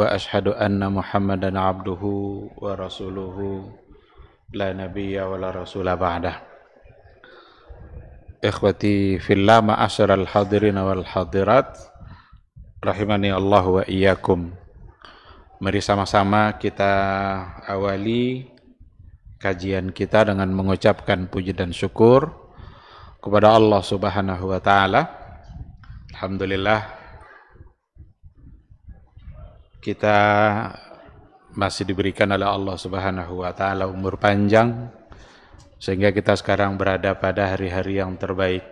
abduhu wa rasuluhu عبده ورسوله لا la ولا رسول ikhwati fillah في الله hadirin الحاضرين والحاضرات rahimani Allah wa iyyakum mari sama-sama kita awali kajian kita dengan mengucapkan puji dan syukur kepada Allah Subhanahu wa taala alhamdulillah kita masih diberikan oleh Allah Subhanahu wa taala umur panjang sehingga kita sekarang berada pada hari-hari yang terbaik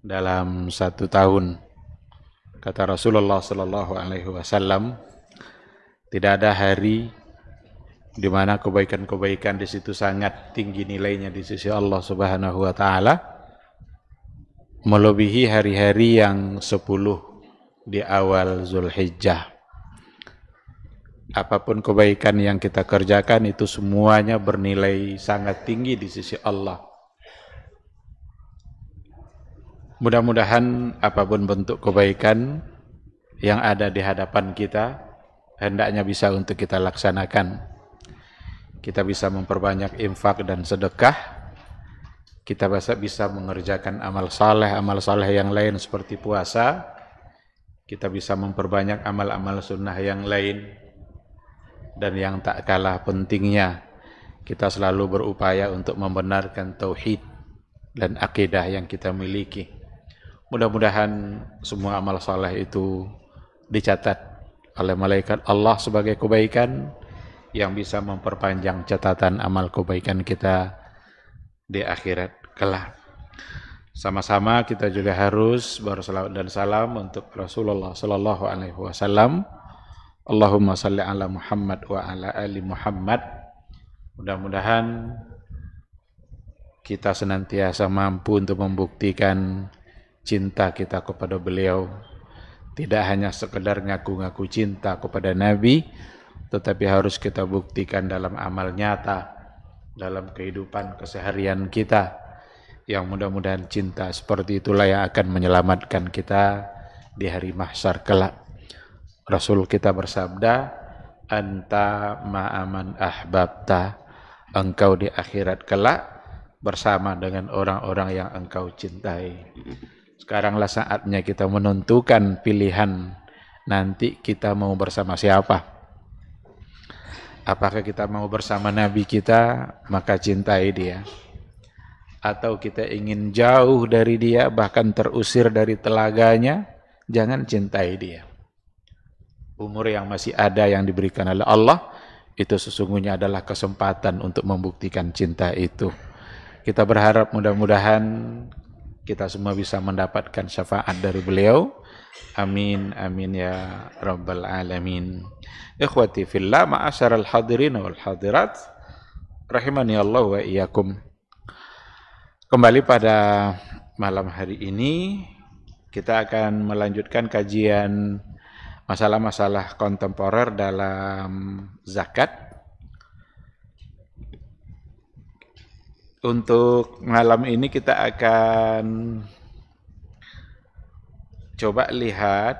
dalam satu tahun. Kata Rasulullah sallallahu alaihi wasallam, tidak ada hari di mana kebaikan-kebaikan di situ sangat tinggi nilainya di sisi Allah Subhanahu wa taala melebihi hari-hari yang sepuluh di awal Zulhijjah apapun kebaikan yang kita kerjakan itu semuanya bernilai sangat tinggi di sisi Allah. Mudah-mudahan apapun bentuk kebaikan yang ada di hadapan kita hendaknya bisa untuk kita laksanakan. Kita bisa memperbanyak infak dan sedekah. Kita bisa mengerjakan amal saleh, amal saleh yang lain seperti puasa. Kita bisa memperbanyak amal-amal sunnah yang lain dan yang tak kalah pentingnya kita selalu berupaya untuk membenarkan tauhid dan akidah yang kita miliki. Mudah-mudahan semua amal saleh itu dicatat oleh malaikat Allah sebagai kebaikan yang bisa memperpanjang catatan amal kebaikan kita di akhirat kelak. Sama-sama kita juga harus berselawat dan salam untuk Rasulullah Sallallahu Alaihi Wasallam Allahumma salli ala Muhammad wa ala ali Muhammad. Mudah-mudahan kita senantiasa mampu untuk membuktikan cinta kita kepada beliau. Tidak hanya sekedar ngaku-ngaku cinta kepada Nabi, tetapi harus kita buktikan dalam amal nyata, dalam kehidupan keseharian kita. Yang mudah-mudahan cinta seperti itulah yang akan menyelamatkan kita di hari mahsyar kelak. Rasul kita bersabda, "Anta ma'aman ahbabta." Engkau di akhirat kelak bersama dengan orang-orang yang engkau cintai. Sekaranglah saatnya kita menentukan pilihan nanti kita mau bersama siapa. Apakah kita mau bersama Nabi kita, maka cintai dia atau kita ingin jauh dari dia, bahkan terusir dari telaganya, jangan cintai dia umur yang masih ada yang diberikan oleh Allah itu sesungguhnya adalah kesempatan untuk membuktikan cinta itu. Kita berharap mudah-mudahan kita semua bisa mendapatkan syafaat dari beliau. Amin amin ya rabbal alamin. Ikhwati fillah ma'asyaral hadirin wal hadirat rahimani Allah wa Kembali pada malam hari ini kita akan melanjutkan kajian masalah-masalah kontemporer dalam zakat. Untuk malam ini kita akan coba lihat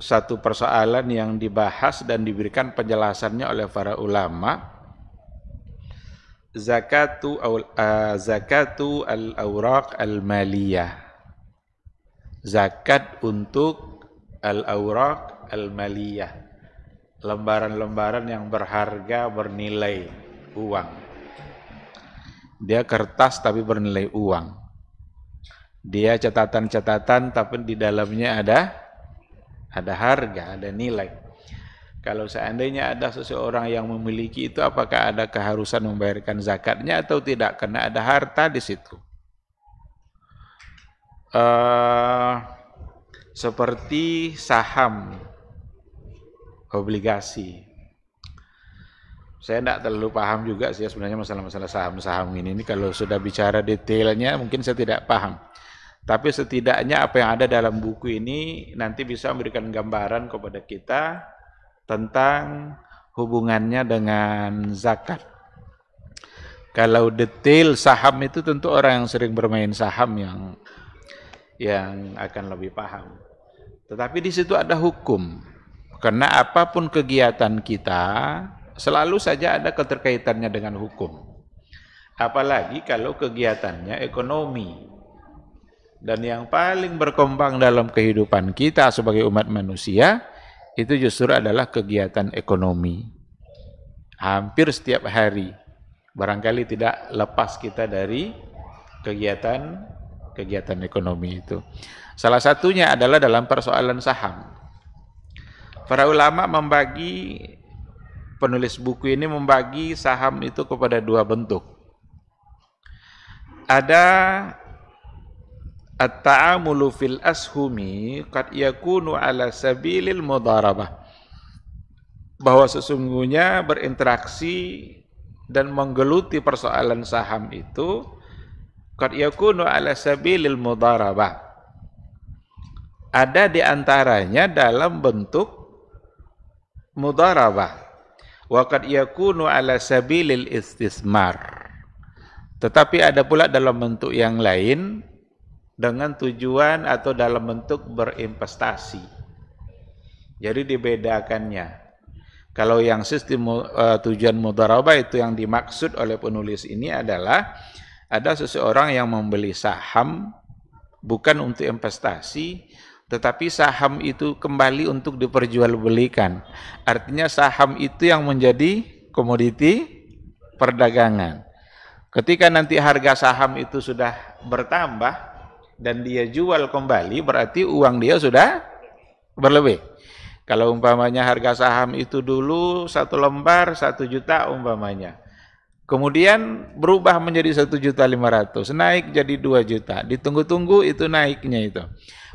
satu persoalan yang dibahas dan diberikan penjelasannya oleh para ulama zakatu uh, zakatu al-awraq al-maliyah zakat untuk al aurak al-maliyah, lembaran-lembaran yang berharga bernilai uang. Dia kertas tapi bernilai uang. Dia catatan-catatan tapi di dalamnya ada ada harga, ada nilai. Kalau seandainya ada seseorang yang memiliki itu, apakah ada keharusan membayarkan zakatnya atau tidak? Karena ada harta di situ uh, seperti saham obligasi. Saya tidak terlalu paham juga sih sebenarnya masalah-masalah saham-saham ini. Ini kalau sudah bicara detailnya mungkin saya tidak paham. Tapi setidaknya apa yang ada dalam buku ini nanti bisa memberikan gambaran kepada kita tentang hubungannya dengan zakat. Kalau detail saham itu tentu orang yang sering bermain saham yang yang akan lebih paham. Tetapi di situ ada hukum. Karena apapun kegiatan kita selalu saja ada keterkaitannya dengan hukum. Apalagi kalau kegiatannya ekonomi. Dan yang paling berkembang dalam kehidupan kita sebagai umat manusia itu justru adalah kegiatan ekonomi. Hampir setiap hari barangkali tidak lepas kita dari kegiatan kegiatan ekonomi itu. Salah satunya adalah dalam persoalan saham. Para ulama membagi penulis buku ini membagi saham itu kepada dua bentuk. Ada at-ta'amulu fil ashumi qad yakunu ala sabilil mudarabah. Bahwa sesungguhnya berinteraksi dan menggeluti persoalan saham itu Qad yakunu ala sabilil mudarabah. Ada di antaranya dalam bentuk mudarabah. Wa qad yakunu ala sabilil istismar. Tetapi ada pula dalam bentuk yang lain dengan tujuan atau dalam bentuk berinvestasi. Jadi dibedakannya. Kalau yang sistem uh, tujuan mudarabah itu yang dimaksud oleh penulis ini adalah ada seseorang yang membeli saham bukan untuk investasi, tetapi saham itu kembali untuk diperjualbelikan. Artinya saham itu yang menjadi komoditi perdagangan. Ketika nanti harga saham itu sudah bertambah dan dia jual kembali, berarti uang dia sudah berlebih. Kalau umpamanya harga saham itu dulu satu lembar satu juta umpamanya, Kemudian berubah menjadi juta 1.500, naik jadi 2 juta. Ditunggu-tunggu itu naiknya itu.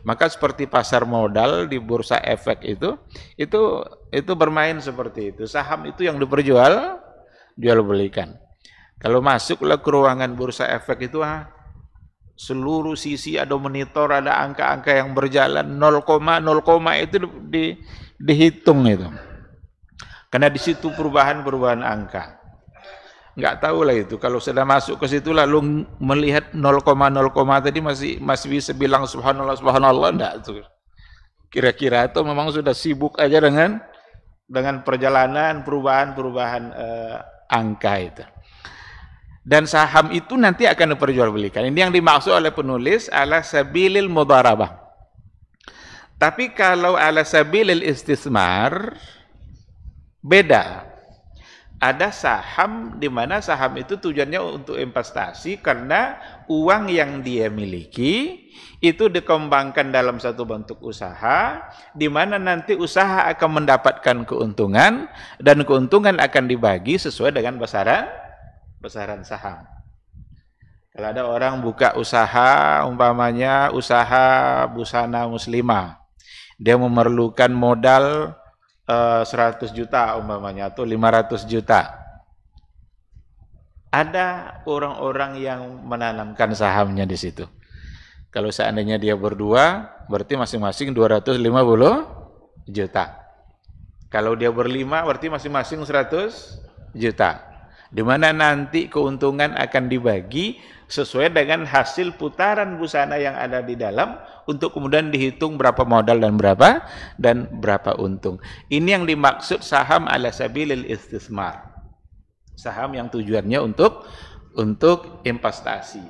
Maka seperti pasar modal di bursa efek itu, itu itu bermain seperti itu. Saham itu yang diperjual, jual belikan. Kalau masuklah ke ruangan bursa efek itu ah, seluruh sisi ada monitor, ada angka-angka yang berjalan 0, 0, itu di, dihitung itu. Karena di situ perubahan-perubahan angka nggak tahu lah itu. Kalau sudah masuk ke situ lalu melihat 0,0 tadi masih masih bisa bilang subhanallah subhanallah enggak tuh. Kira-kira atau memang sudah sibuk aja dengan dengan perjalanan perubahan-perubahan eh, angka itu. Dan saham itu nanti akan diperjualbelikan. Ini yang dimaksud oleh penulis ala sabilil mudarabah. Tapi kalau ala sabilil istismar beda ada saham di mana saham itu tujuannya untuk investasi karena uang yang dia miliki itu dikembangkan dalam satu bentuk usaha di mana nanti usaha akan mendapatkan keuntungan dan keuntungan akan dibagi sesuai dengan besaran besaran saham. Kalau ada orang buka usaha umpamanya usaha busana muslimah dia memerlukan modal 100 eh, juta umpamanya atau 500 juta. Ada orang-orang yang menanamkan sahamnya di situ. Kalau seandainya dia berdua, berarti masing-masing 250 juta. Kalau dia berlima, berarti masing-masing 100 juta. Dimana nanti keuntungan akan dibagi sesuai dengan hasil putaran busana yang ada di dalam untuk kemudian dihitung berapa modal dan berapa dan berapa untung. Ini yang dimaksud saham ala sabilil istismar. Saham yang tujuannya untuk untuk investasi.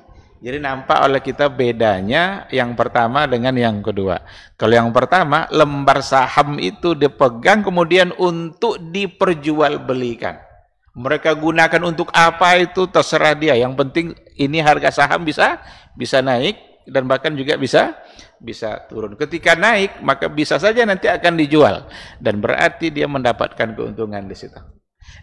Jadi nampak oleh kita bedanya yang pertama dengan yang kedua. Kalau yang pertama, lembar saham itu dipegang kemudian untuk diperjualbelikan. Mereka gunakan untuk apa itu terserah dia. Yang penting ini harga saham bisa bisa naik dan bahkan juga bisa bisa turun. Ketika naik maka bisa saja nanti akan dijual dan berarti dia mendapatkan keuntungan di situ.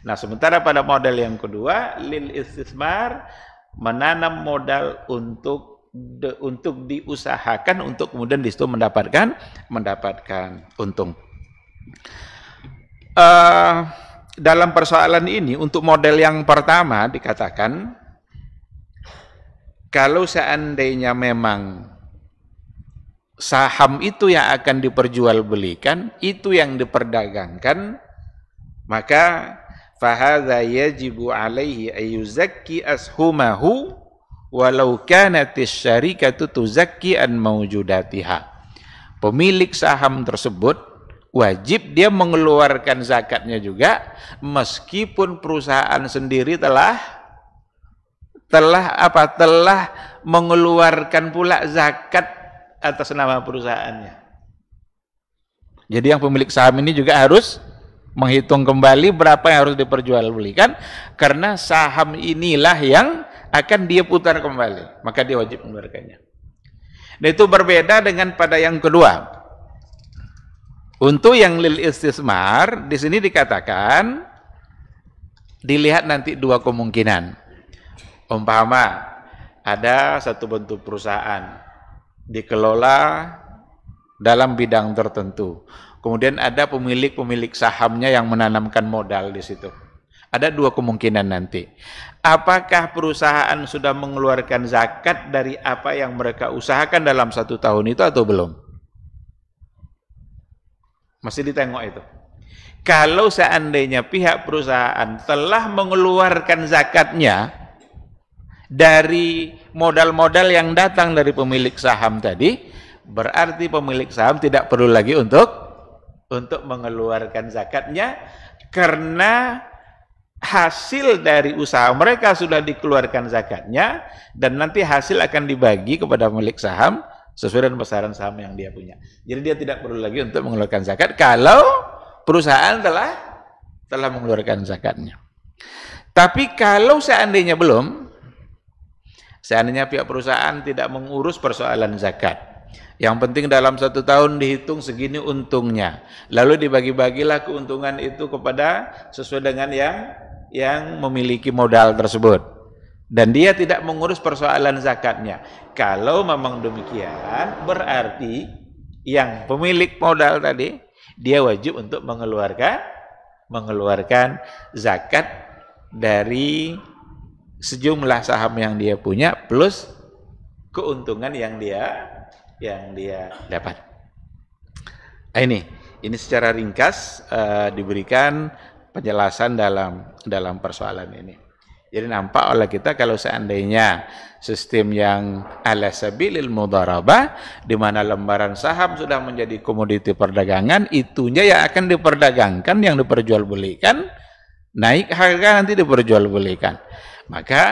Nah, sementara pada model yang kedua, lil istismar menanam modal untuk de, untuk diusahakan untuk kemudian di situ mendapatkan mendapatkan untung. Uh, dalam persoalan ini untuk model yang pertama dikatakan kalau seandainya memang saham itu yang akan diperjualbelikan, itu yang diperdagangkan, maka fahadha yajibu alaihi ayuzakki ashumahu walau kanatis syarikatu tuzakki an maujudatiha. Pemilik saham tersebut wajib dia mengeluarkan zakatnya juga meskipun perusahaan sendiri telah telah apa telah mengeluarkan pula zakat atas nama perusahaannya. Jadi yang pemilik saham ini juga harus menghitung kembali berapa yang harus diperjualbelikan karena saham inilah yang akan dia putar kembali, maka dia wajib mengeluarkannya. Dan nah, itu berbeda dengan pada yang kedua untuk yang lil istismar, di sini dikatakan dilihat nanti dua kemungkinan. Umpama ada satu bentuk perusahaan dikelola dalam bidang tertentu. Kemudian ada pemilik-pemilik sahamnya yang menanamkan modal di situ. Ada dua kemungkinan nanti. Apakah perusahaan sudah mengeluarkan zakat dari apa yang mereka usahakan dalam satu tahun itu atau belum? Masih ditengok itu. Kalau seandainya pihak perusahaan telah mengeluarkan zakatnya dari modal-modal yang datang dari pemilik saham tadi, berarti pemilik saham tidak perlu lagi untuk untuk mengeluarkan zakatnya karena hasil dari usaha mereka sudah dikeluarkan zakatnya dan nanti hasil akan dibagi kepada pemilik saham sesuai dengan besaran saham yang dia punya. Jadi dia tidak perlu lagi untuk mengeluarkan zakat kalau perusahaan telah telah mengeluarkan zakatnya. Tapi kalau seandainya belum, seandainya pihak perusahaan tidak mengurus persoalan zakat, yang penting dalam satu tahun dihitung segini untungnya. Lalu dibagi-bagilah keuntungan itu kepada sesuai dengan yang yang memiliki modal tersebut dan dia tidak mengurus persoalan zakatnya. Kalau memang demikian, berarti yang pemilik modal tadi dia wajib untuk mengeluarkan mengeluarkan zakat dari sejumlah saham yang dia punya plus keuntungan yang dia yang dia dapat. Nah, ini ini secara ringkas uh, diberikan penjelasan dalam dalam persoalan ini. Jadi nampak oleh kita kalau seandainya sistem yang ala sabilil mudaraba, di mana lembaran saham sudah menjadi komoditi perdagangan, itunya yang akan diperdagangkan, yang diperjualbelikan, naik harga nanti diperjualbelikan. Maka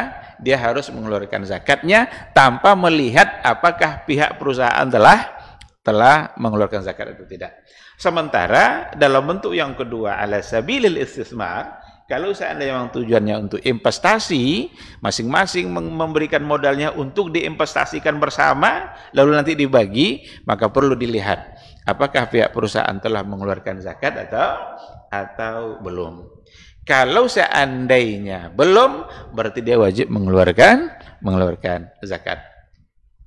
dia harus mengeluarkan zakatnya tanpa melihat apakah pihak perusahaan telah telah mengeluarkan zakat atau tidak. Sementara dalam bentuk yang kedua ala sabilil istismar kalau seandainya memang tujuannya untuk investasi, masing-masing memberikan modalnya untuk diinvestasikan bersama, lalu nanti dibagi, maka perlu dilihat apakah pihak perusahaan telah mengeluarkan zakat atau atau belum. Kalau seandainya belum, berarti dia wajib mengeluarkan mengeluarkan zakat.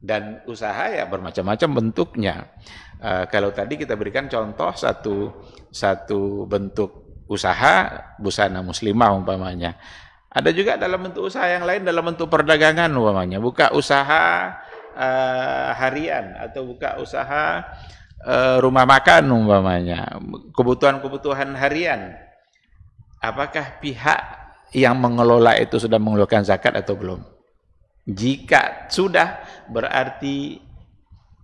Dan usaha ya bermacam-macam bentuknya. Uh, kalau tadi kita berikan contoh satu satu bentuk usaha busana muslimah umpamanya. Ada juga dalam bentuk usaha yang lain dalam bentuk perdagangan umpamanya. Buka usaha uh, harian atau buka usaha uh, rumah makan umpamanya. Kebutuhan-kebutuhan harian. Apakah pihak yang mengelola itu sudah mengeluarkan zakat atau belum? Jika sudah berarti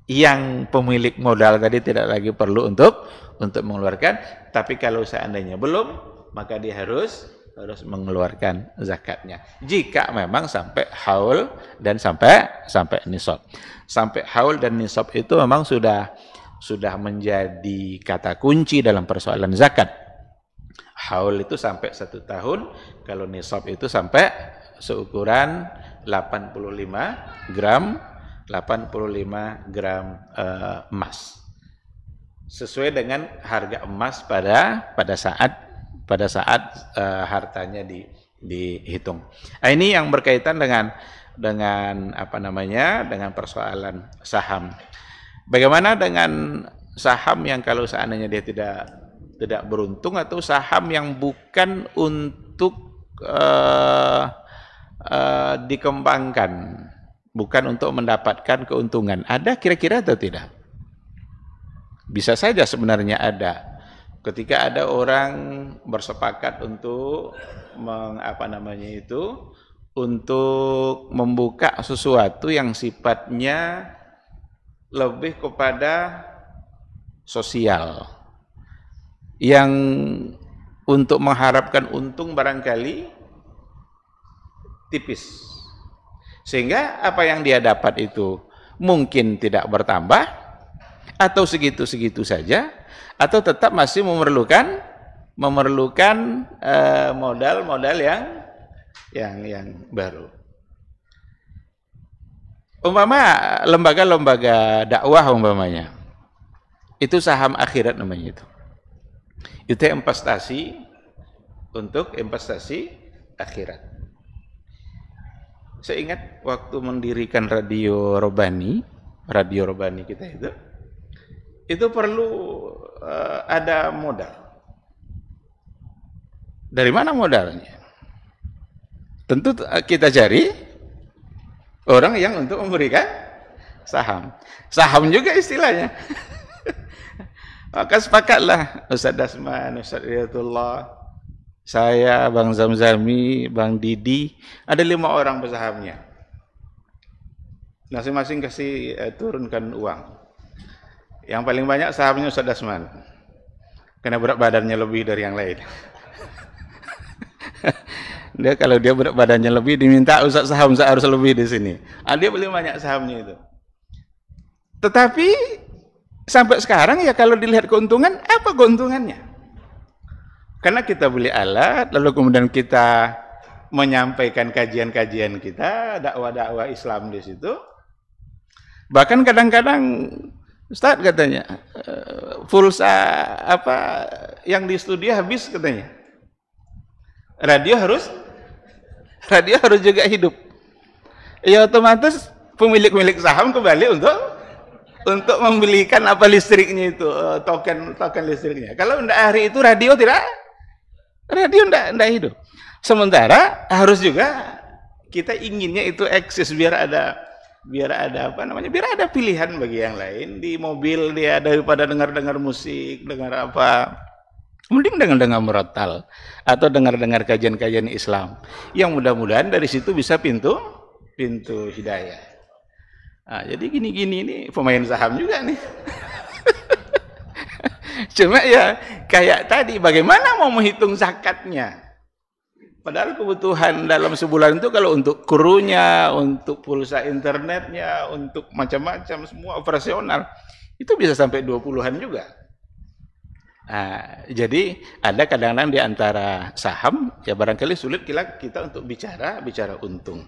yang pemilik modal tadi tidak lagi perlu untuk untuk mengeluarkan tapi kalau seandainya belum maka dia harus harus mengeluarkan zakatnya jika memang sampai haul dan sampai sampai nisab sampai haul dan nisab itu memang sudah sudah menjadi kata kunci dalam persoalan zakat haul itu sampai satu tahun kalau nisab itu sampai seukuran 85 gram 85 gram uh, emas sesuai dengan harga emas pada pada saat pada saat uh, hartanya di dihitung. Nah, ini yang berkaitan dengan dengan apa namanya dengan persoalan saham. Bagaimana dengan saham yang kalau seandainya dia tidak tidak beruntung atau saham yang bukan untuk uh, uh, dikembangkan bukan untuk mendapatkan keuntungan. Ada kira-kira atau tidak? Bisa saja sebenarnya ada. Ketika ada orang bersepakat untuk meng, namanya itu untuk membuka sesuatu yang sifatnya lebih kepada sosial yang untuk mengharapkan untung barangkali tipis sehingga apa yang dia dapat itu mungkin tidak bertambah atau segitu-segitu saja atau tetap masih memerlukan memerlukan eh, modal-modal uh, yang yang yang baru. Umpama lembaga-lembaga dakwah umpamanya. Itu saham akhirat namanya itu. Itu investasi untuk investasi akhirat. Saya ingat waktu mendirikan radio Robani, radio Robani kita itu, itu perlu uh, ada modal. Dari mana modalnya? Tentu eh, kita cari orang yang untuk memberikan saham. Saham juga istilahnya. Maka sepakatlah Ustaz Dasman, Ustaz Riyatullah, saya, Bang Zamzami, Bang Didi, ada lima orang pesahamnya. Masing-masing kasih eh, turunkan uang. Yang paling banyak sahamnya Ustaz Dasman. Karena berat badannya lebih dari yang lain. dia kalau dia berat badannya lebih diminta Ustaz saham saya harus lebih di sini. Ah, dia paling banyak sahamnya itu. Tetapi sampai sekarang ya kalau dilihat keuntungan, apa keuntungannya? Karena kita beli alat, lalu kemudian kita menyampaikan kajian-kajian kita, dakwah-dakwah Islam di situ. Bahkan kadang-kadang Ustaz katanya, eh, pulsa apa yang di studio habis katanya. Radio harus radio harus juga hidup. Ya otomatis pemilik-pemilik saham kembali untuk untuk membelikan apa listriknya itu eh, token token listriknya. Kalau tidak hari itu radio tidak Radio ndak ndak hidup. Sementara harus juga kita inginnya itu eksis biar ada biar ada apa namanya biar ada pilihan bagi yang lain di mobil dia daripada dengar-dengar musik dengar apa mending dengar-dengar merotal atau dengar-dengar kajian-kajian Islam yang mudah-mudahan dari situ bisa pintu pintu hidayah nah, jadi gini-gini ini pemain saham juga nih Cuma ya kayak tadi bagaimana mau menghitung zakatnya? Padahal kebutuhan dalam sebulan itu kalau untuk krunya, untuk pulsa internetnya, untuk macam-macam semua operasional itu bisa sampai 20-an juga. Nah, jadi ada kadang-kadang di antara saham ya barangkali sulit kita, kita untuk bicara bicara untung.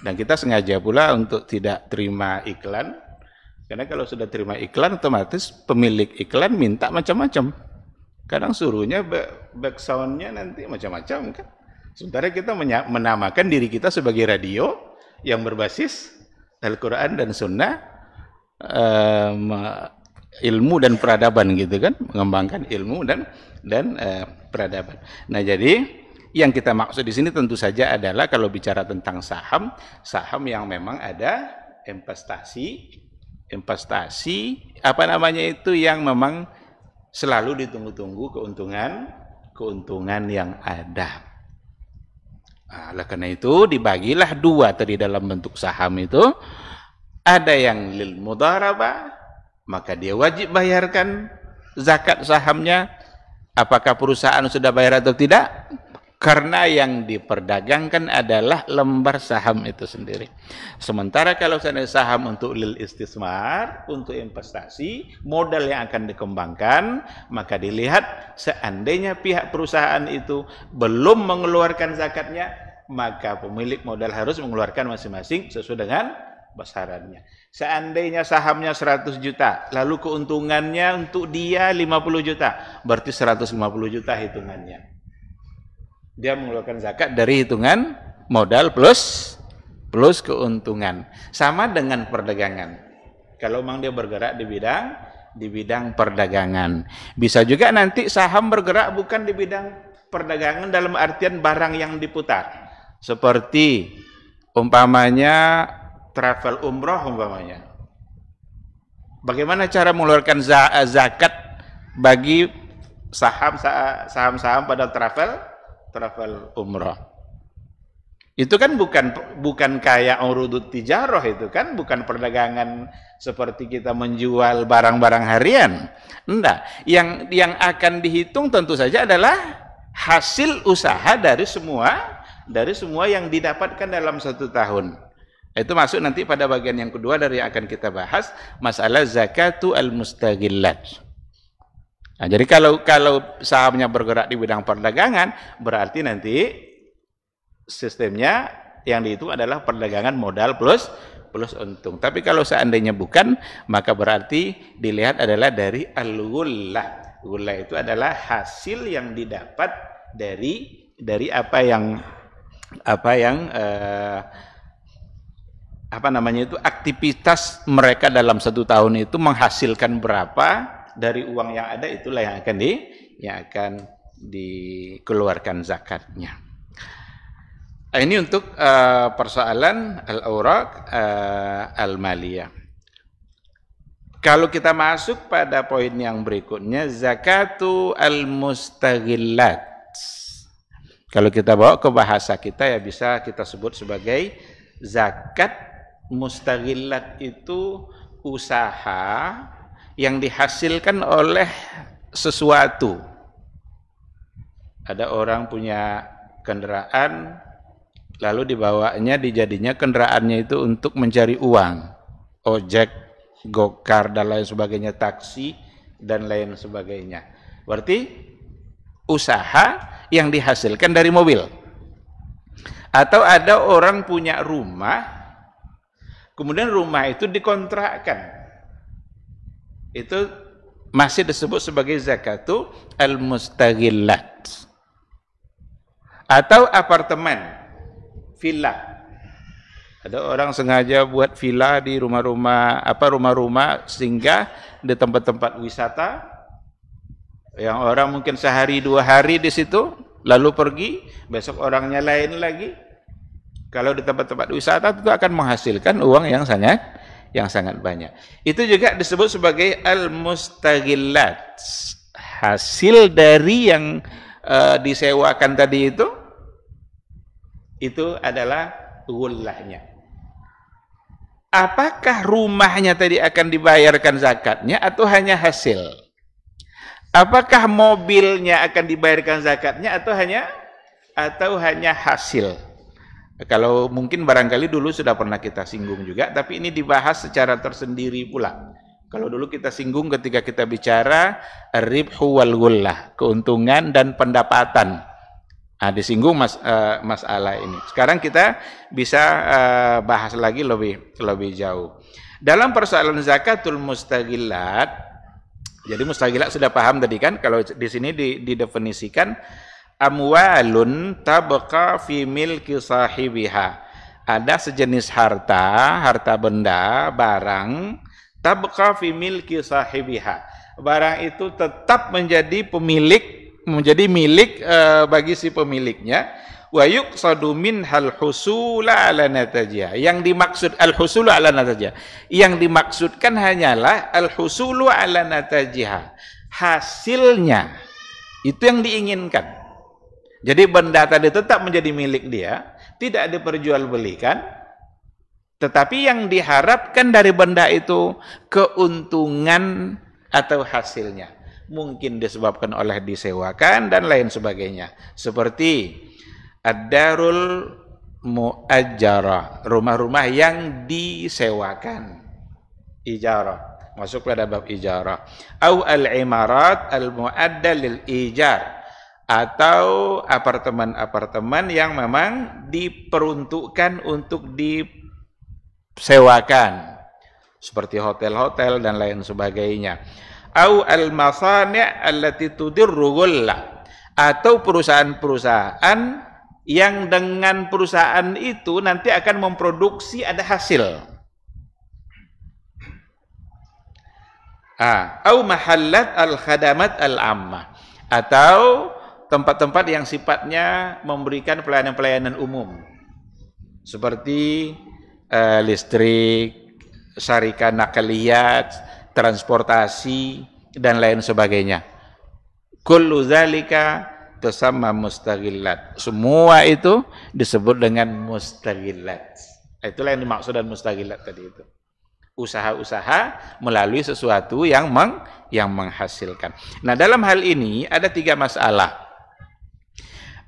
Dan kita sengaja pula untuk tidak terima iklan karena kalau sudah terima iklan otomatis pemilik iklan minta macam-macam. Kadang suruhnya backsoundnya nanti macam-macam kan. Sementara kita menamakan diri kita sebagai radio yang berbasis Al-Quran dan Sunnah, um, ilmu dan peradaban gitu kan, mengembangkan ilmu dan dan uh, peradaban. Nah jadi yang kita maksud di sini tentu saja adalah kalau bicara tentang saham, saham yang memang ada investasi investasi apa namanya itu yang memang selalu ditunggu-tunggu keuntungan keuntungan yang ada. Nah, karena itu dibagilah dua tadi dalam bentuk saham itu ada yang lil mudaraba maka dia wajib bayarkan zakat sahamnya apakah perusahaan sudah bayar atau tidak karena yang diperdagangkan adalah lembar saham itu sendiri. Sementara kalau saya saham untuk lil istismar, untuk investasi, modal yang akan dikembangkan, maka dilihat seandainya pihak perusahaan itu belum mengeluarkan zakatnya, maka pemilik modal harus mengeluarkan masing-masing sesuai dengan besarannya. Seandainya sahamnya 100 juta, lalu keuntungannya untuk dia 50 juta, berarti 150 juta hitungannya. Dia mengeluarkan zakat dari hitungan modal plus plus keuntungan. Sama dengan perdagangan. Kalau memang dia bergerak di bidang di bidang perdagangan. Bisa juga nanti saham bergerak bukan di bidang perdagangan dalam artian barang yang diputar. Seperti umpamanya travel umroh umpamanya. Bagaimana cara mengeluarkan zakat bagi saham saham-saham pada travel travel Umroh Itu kan bukan bukan kayak urudut tijaroh itu kan bukan perdagangan seperti kita menjual barang-barang harian. Enggak. Yang yang akan dihitung tentu saja adalah hasil usaha dari semua dari semua yang didapatkan dalam satu tahun. Itu masuk nanti pada bagian yang kedua dari yang akan kita bahas masalah zakatu al-mustagillat. Nah, jadi kalau kalau sahamnya bergerak di bidang perdagangan, berarti nanti sistemnya yang dihitung adalah perdagangan modal plus plus untung. Tapi kalau seandainya bukan, maka berarti dilihat adalah dari al-gullah. Gullah itu adalah hasil yang didapat dari dari apa yang apa yang eh, apa namanya itu aktivitas mereka dalam satu tahun itu menghasilkan berapa dari uang yang ada itulah yang akan di yang akan dikeluarkan zakatnya. Eh, ini untuk uh, persoalan al awraq uh, eh, al-maliyah. Kalau kita masuk pada poin yang berikutnya zakatu al-mustaghillat. Kalau kita bawa ke bahasa kita ya bisa kita sebut sebagai zakat mustaghillat itu usaha yang dihasilkan oleh sesuatu. Ada orang punya kendaraan, lalu dibawanya dijadinya kendaraannya itu untuk mencari uang. Ojek, gokar, dan lain sebagainya, taksi, dan lain sebagainya. Berarti usaha yang dihasilkan dari mobil. Atau ada orang punya rumah, kemudian rumah itu dikontrakkan itu masih disebut sebagai zakatu al-mustaghillat atau apartemen villa ada orang sengaja buat villa di rumah-rumah apa rumah-rumah sehingga di tempat-tempat wisata yang orang mungkin sehari dua hari di situ lalu pergi besok orangnya lain lagi kalau di tempat-tempat wisata itu akan menghasilkan uang yang sangat yang sangat banyak. Itu juga disebut sebagai al-mustaghillat. Hasil dari yang uh, disewakan tadi itu itu adalah gullahnya. Apakah rumahnya tadi akan dibayarkan zakatnya atau hanya hasil? Apakah mobilnya akan dibayarkan zakatnya atau hanya atau hanya hasil? Kalau mungkin barangkali dulu sudah pernah kita singgung juga, tapi ini dibahas secara tersendiri pula. Kalau dulu kita singgung ketika kita bicara ribhu wal gullah, keuntungan dan pendapatan. Nah, disinggung mas, uh, masalah ini. Sekarang kita bisa uh, bahas lagi lebih lebih jauh. Dalam persoalan zakatul mustagilat, jadi mustagilat sudah paham tadi kan kalau di sini didefinisikan amwalun tabqa fi milki sahibiha. Ada sejenis harta, harta benda, barang tabqa fi milki sahibiha. Barang itu tetap menjadi pemilik menjadi milik e, bagi si pemiliknya wa yuqsadu hal husula ala nataja yang dimaksud al husulu ala nataja yang dimaksudkan hanyalah al husulu ala nataja hasilnya itu yang diinginkan jadi benda tadi tetap menjadi milik dia, tidak diperjualbelikan, tetapi yang diharapkan dari benda itu keuntungan atau hasilnya. Mungkin disebabkan oleh disewakan dan lain sebagainya. Seperti ad-darul muajjara, rumah-rumah yang disewakan. Ijarah, masuk pada bab ijarah. Au al-imarat al-muadda lil ijar atau apartemen-apartemen yang memang diperuntukkan untuk disewakan seperti hotel-hotel dan lain sebagainya. Au al-masani' allati tudirru gulla atau perusahaan-perusahaan yang dengan perusahaan itu nanti akan memproduksi ada hasil. Ah, au mahallat al-khadamat al amma atau tempat-tempat yang sifatnya memberikan pelayanan-pelayanan umum seperti uh, listrik, syarikat nakaliat, transportasi dan lain sebagainya. Kullu zalika bersama mustagillat. Semua itu disebut dengan mustagillat. Itulah yang dimaksud dan mustagillat tadi itu. Usaha-usaha melalui sesuatu yang meng, yang menghasilkan. Nah, dalam hal ini ada tiga masalah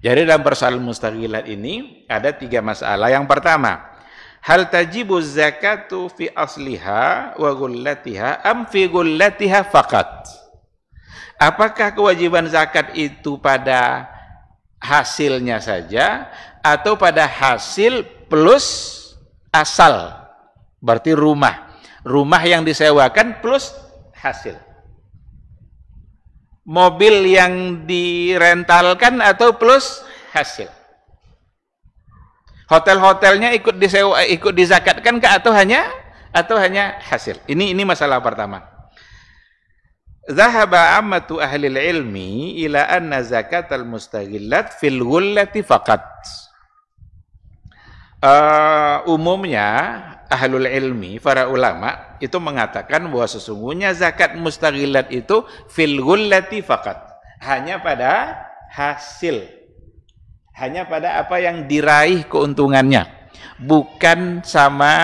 jadi dalam persoalan Mustaghilat ini ada tiga masalah. Yang pertama, hal tajibu zakatu fi asliha wa gullatiha am fi gullatiha fakat. Apakah kewajiban zakat itu pada hasilnya saja atau pada hasil plus asal? Berarti rumah. Rumah yang disewakan plus hasil mobil yang direntalkan atau plus hasil. Hotel-hotelnya ikut disewa, eh, ikut dizakatkan ke atau hanya atau hanya hasil. Ini ini masalah pertama. Zahaba ammatu ahli ilmi ila anna al mustaghillat fil gullati faqat. Uh, umumnya ahlul ilmi, para ulama itu mengatakan bahwa sesungguhnya zakat mustaghilat itu fil gullati fakat. Hanya pada hasil. Hanya pada apa yang diraih keuntungannya. Bukan sama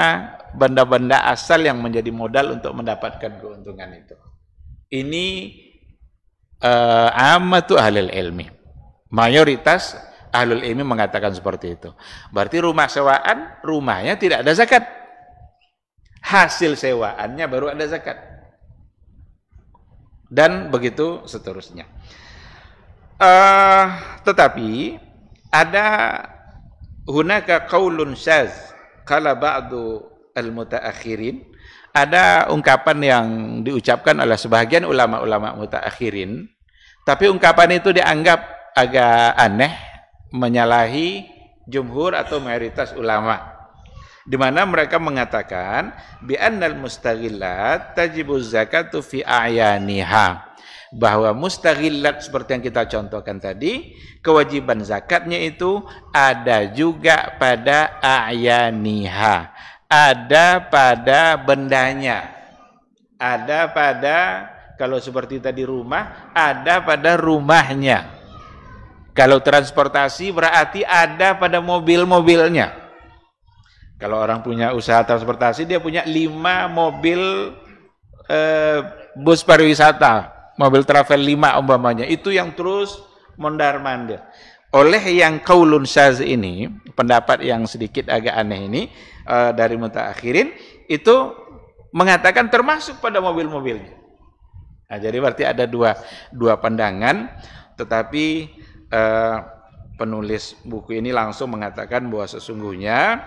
benda-benda asal yang menjadi modal untuk mendapatkan keuntungan itu. Ini uh, eh, amatu ahlul ilmi. Mayoritas ahlul ilmi mengatakan seperti itu. Berarti rumah sewaan, rumahnya tidak ada zakat hasil sewaannya baru ada zakat. Dan begitu seterusnya. Uh, tetapi ada hunaka qaulun syaz kala ba'du al-mutaakhirin ada ungkapan yang diucapkan oleh sebagian ulama-ulama mutaakhirin tapi ungkapan itu dianggap agak aneh menyalahi jumhur atau mayoritas ulama di mana mereka mengatakan bi annal mustaghillat tajibu zakatu fi ayaniha bahwa mustaghillat seperti yang kita contohkan tadi kewajiban zakatnya itu ada juga pada ayaniha ada pada bendanya ada pada kalau seperti tadi rumah ada pada rumahnya kalau transportasi berarti ada pada mobil-mobilnya kalau orang punya usaha transportasi, dia punya lima mobil eh, bus pariwisata, mobil travel lima umpamanya. Itu yang terus mondar-mandir. Oleh yang kaulun syaz ini, pendapat yang sedikit agak aneh ini eh, dari mutaakhirin, itu mengatakan termasuk pada mobil-mobilnya. Nah, jadi berarti ada dua dua pandangan, tetapi eh, penulis buku ini langsung mengatakan bahwa sesungguhnya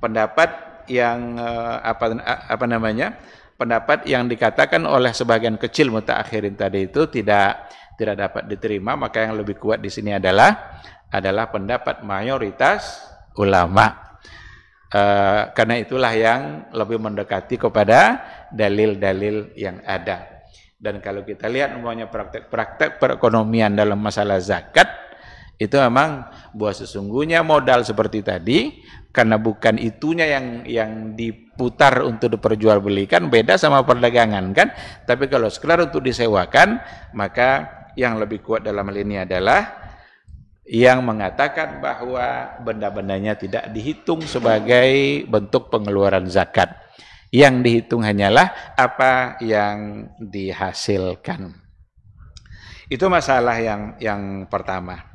pendapat yang eh, apa eh, apa namanya pendapat yang dikatakan oleh sebagian kecil mutaakhirin tadi itu tidak tidak dapat diterima maka yang lebih kuat di sini adalah adalah pendapat mayoritas ulama e, karena itulah yang lebih mendekati kepada dalil-dalil yang ada dan kalau kita lihat umumnya praktek-praktek perekonomian dalam masalah zakat itu memang buah sesungguhnya modal seperti tadi karena bukan itunya yang yang diputar untuk diperjualbelikan beda sama perdagangan kan. Tapi kalau sekedar untuk disewakan maka yang lebih kuat dalam hal ini adalah yang mengatakan bahwa benda-bendanya tidak dihitung sebagai bentuk pengeluaran zakat. Yang dihitung hanyalah apa yang dihasilkan. Itu masalah yang yang pertama.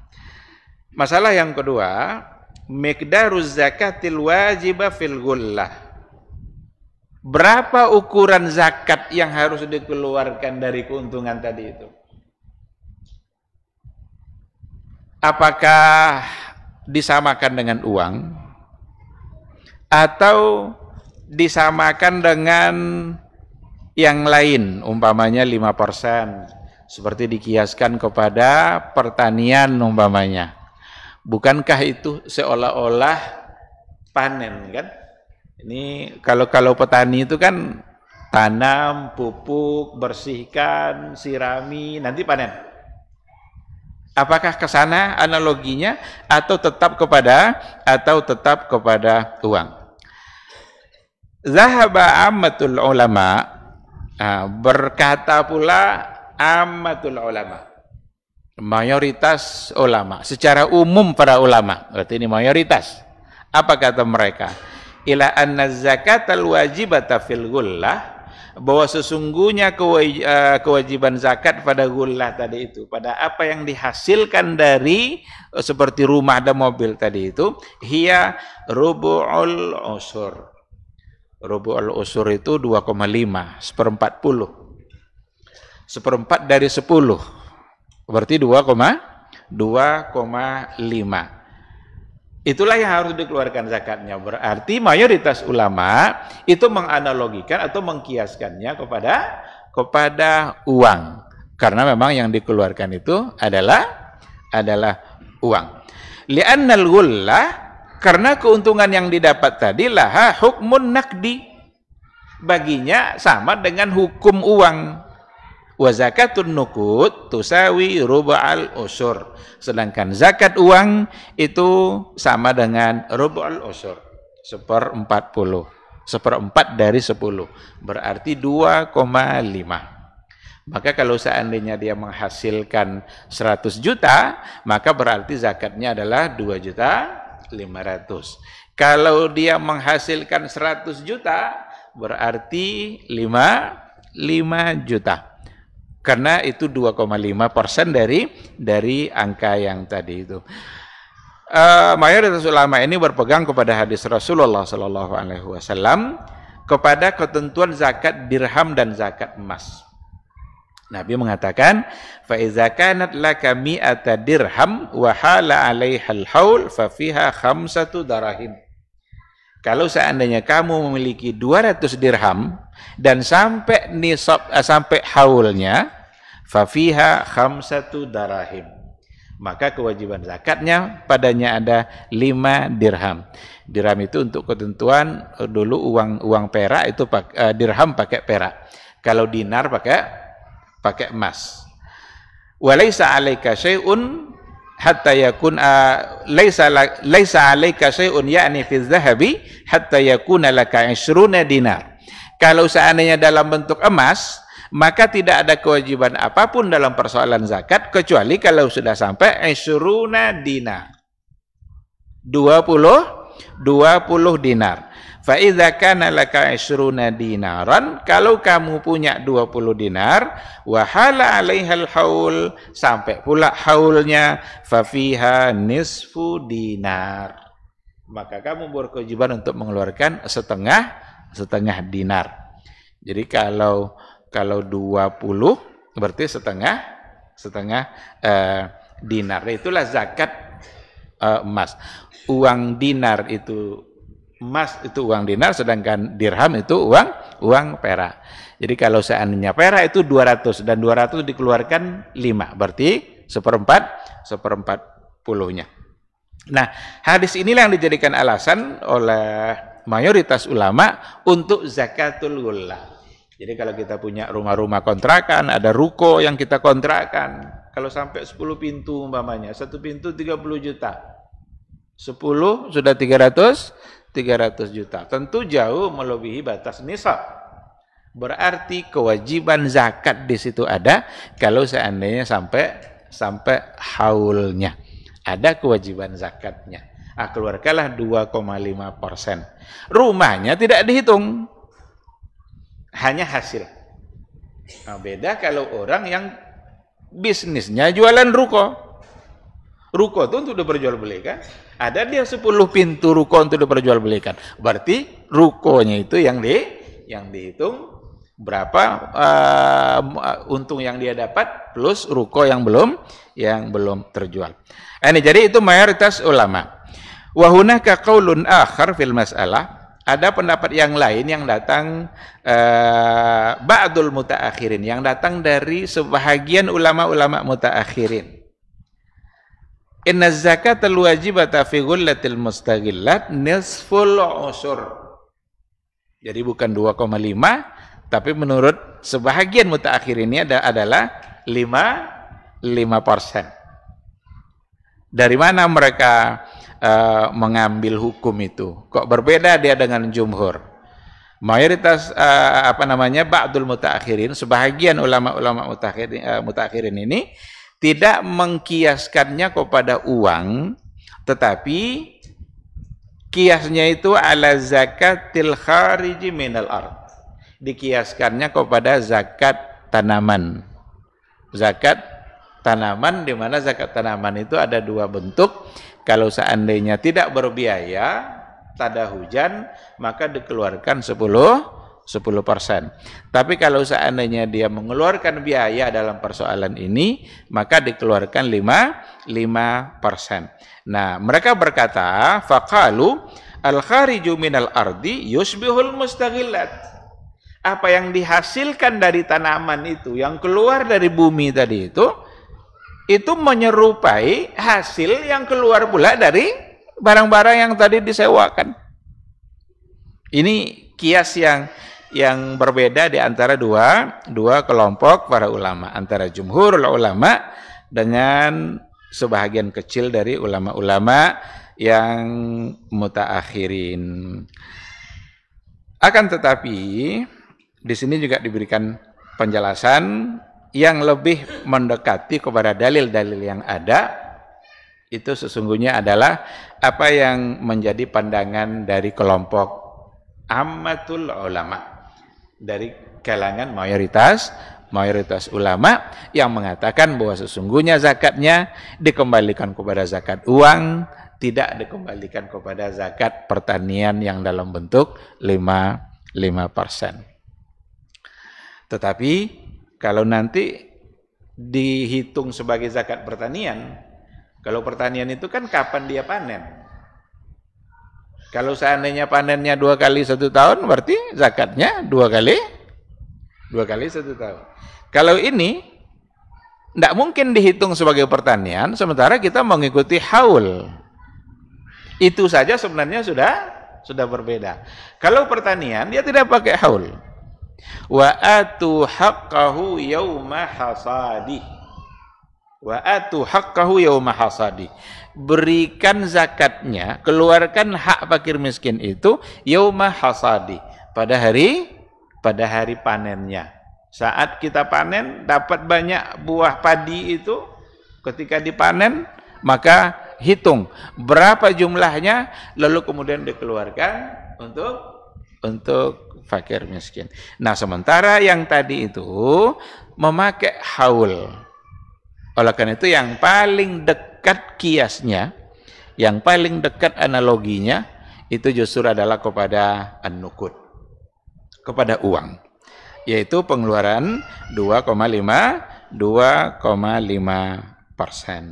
Masalah yang kedua, mikdaruz zakatil wajibah fil gullah. Berapa ukuran zakat yang harus dikeluarkan dari keuntungan tadi itu? Apakah disamakan dengan uang atau disamakan dengan yang lain umpamanya 5% seperti dikiaskan kepada pertanian umpamanya Bukankah itu seolah-olah panen kan? Ini kalau kalau petani itu kan tanam, pupuk, bersihkan, sirami, nanti panen. Apakah ke sana analoginya atau tetap kepada atau tetap kepada uang? Zahaba amatul ulama ah, berkata pula amatul ulama mayoritas ulama, secara umum para ulama, berarti ini mayoritas. Apa kata mereka? Ila anna al wajibata fil gullah bahwa sesungguhnya eh, kewajiban zakat pada gullah tadi itu, pada apa yang dihasilkan dari eh, seperti rumah dan mobil tadi itu, hia rubu'ul usur. Rubu'ul usur itu 2,5, seperempat puluh. Seperempat dari sepuluh Berarti 2,2,5. Itulah yang harus dikeluarkan zakatnya. Berarti mayoritas ulama itu menganalogikan atau mengkiaskannya kepada kepada uang. Karena memang yang dikeluarkan itu adalah adalah uang. Li'annal gullah karena keuntungan yang didapat tadi laha hukmun nakdi. Baginya sama dengan hukum uang Wa zakatun nukut tusawi ruba'al usur. Sedangkan zakat uang itu sama dengan ruba'al usur. Seperempat puluh. Seperempat dari 10 Berarti 2,5. Maka kalau seandainya dia menghasilkan 100 juta, maka berarti zakatnya adalah 2 juta 500. Kalau dia menghasilkan 100 juta, berarti 5, 5 juta karena itu 2,5 persen dari dari angka yang tadi itu. Uh, mayoritas ulama ini berpegang kepada hadis Rasulullah Shallallahu Alaihi Wasallam kepada ketentuan zakat dirham dan zakat emas. Nabi mengatakan, فَإِذَا كَانَتْ لَكَ مِئَةَ دِرْهَمْ وَحَالَ عَلَيْهَا الْحَوْلِ فَفِيهَا خَمْسَةُ darahim. Kalau seandainya kamu memiliki 200 dirham dan sampai nisab eh, sampai haulnya, Fafiha khamsatu darahim. Maka kewajiban zakatnya padanya ada lima dirham. Dirham itu untuk ketentuan eh, dulu uang uang perak itu pak, uh, dirham pakai perak. Kalau dinar pakai pakai emas. Walaisa alaika syai'un hatta yakun eh, laisa laisa alaika syai'un ya'ni fi dhahabi hatta yakuna laka 20 dinar. Kalau seandainya dalam bentuk emas, maka tidak ada kewajiban apapun dalam persoalan zakat kecuali kalau sudah sampai isruna dinar 20 20 dinar fa idza kana laka isruna dinaran kalau kamu punya 20 dinar wahala alaihal haul sampai pula haulnya fa fiha nisfu dinar maka kamu berkewajiban untuk mengeluarkan setengah setengah dinar jadi kalau kalau 20 berarti setengah setengah eh, dinar. Itulah zakat uh, emas. Uang dinar itu emas itu uang dinar sedangkan dirham itu uang uang perak. Jadi kalau seandainya perak itu 200 dan 200 dikeluarkan 5 berarti seperempat seperempat puluhnya. Nah, hadis inilah yang dijadikan alasan oleh mayoritas ulama untuk zakatul ulama. Jadi kalau kita punya rumah-rumah kontrakan, ada ruko yang kita kontrakan. Kalau sampai 10 pintu umpamanya, satu pintu 30 juta. 10 sudah 300, 300 juta. Tentu jauh melebihi batas nisab. Berarti kewajiban zakat di situ ada kalau seandainya sampai sampai haulnya. Ada kewajiban zakatnya. Ah, keluarkanlah 2,5 persen. Rumahnya tidak dihitung hanya hasil. Nah, beda kalau orang yang bisnisnya jualan ruko. Ruko itu untuk belikan, Ada dia 10 pintu ruko untuk belikan. Berarti rukonya itu yang di yang dihitung berapa uh, untung yang dia dapat plus ruko yang belum yang belum terjual. Ini jadi itu mayoritas ulama. Wahunaka qaulun akhar fil masalah ada pendapat yang lain yang datang uh, ba'dul mutaakhirin, yang datang dari sebahagian ulama-ulama mutaakhirin. Inna zakat al-wajibata fi ghullatil mustaghillat nisful usur. Jadi bukan 2,5 tapi menurut sebahagian Mutaakhirin ini ada adalah 5 5 persen. Dari mana mereka uh, mengambil hukum itu. Kok berbeda dia dengan jumhur? Mayoritas uh, apa namanya ba'dul mutaakhirin, sebahagian ulama-ulama mutaakhirin, uh, mutaakhirin ini tidak mengkiaskannya kepada uang, tetapi kiasnya itu ala zakatil khariji minal ard. Dikiaskannya kepada zakat tanaman. Zakat tanaman di mana zakat tanaman itu ada dua bentuk kalau seandainya tidak berbiaya, tak ada hujan, maka dikeluarkan 10 10 persen. Tapi kalau seandainya dia mengeluarkan biaya dalam persoalan ini, maka dikeluarkan 5 5 persen. Nah, mereka berkata, fakalu al khariju al ardi yusbihul mustaghillat. Apa yang dihasilkan dari tanaman itu, yang keluar dari bumi tadi itu, itu menyerupai hasil yang keluar pula dari barang-barang yang tadi disewakan. Ini kias yang yang berbeda di antara dua dua kelompok para ulama, antara jumhur ulama dengan sebahagian kecil dari ulama-ulama yang mutaakhirin. Akan tetapi di sini juga diberikan penjelasan yang lebih mendekati kepada dalil-dalil yang ada itu sesungguhnya adalah apa yang menjadi pandangan dari kelompok amatul ulama dari kalangan mayoritas mayoritas ulama yang mengatakan bahwa sesungguhnya zakatnya dikembalikan kepada zakat uang tidak dikembalikan kepada zakat pertanian yang dalam bentuk 5 persen Tetapi kalau nanti dihitung sebagai zakat pertanian, kalau pertanian itu kan kapan dia panen? Kalau seandainya panennya dua kali satu tahun, berarti zakatnya dua kali, dua kali satu tahun. Kalau ini, tidak mungkin dihitung sebagai pertanian, sementara kita mengikuti haul. Itu saja sebenarnya sudah sudah berbeda. Kalau pertanian, dia tidak pakai haul. Wa atu haqqahu yawma hasadi. Wa atu haqqahu yawma hasadi. Berikan zakatnya, keluarkan hak fakir miskin itu yawma hasadi. Pada hari pada hari panennya. Saat kita panen dapat banyak buah padi itu ketika dipanen maka hitung berapa jumlahnya lalu kemudian dikeluarkan untuk untuk fakir miskin. Nah, sementara yang tadi itu memakai haul. Oleh karena itu yang paling dekat kiasnya, yang paling dekat analoginya itu justru adalah kepada an kepada uang. Yaitu pengeluaran 2,5 2,5 persen.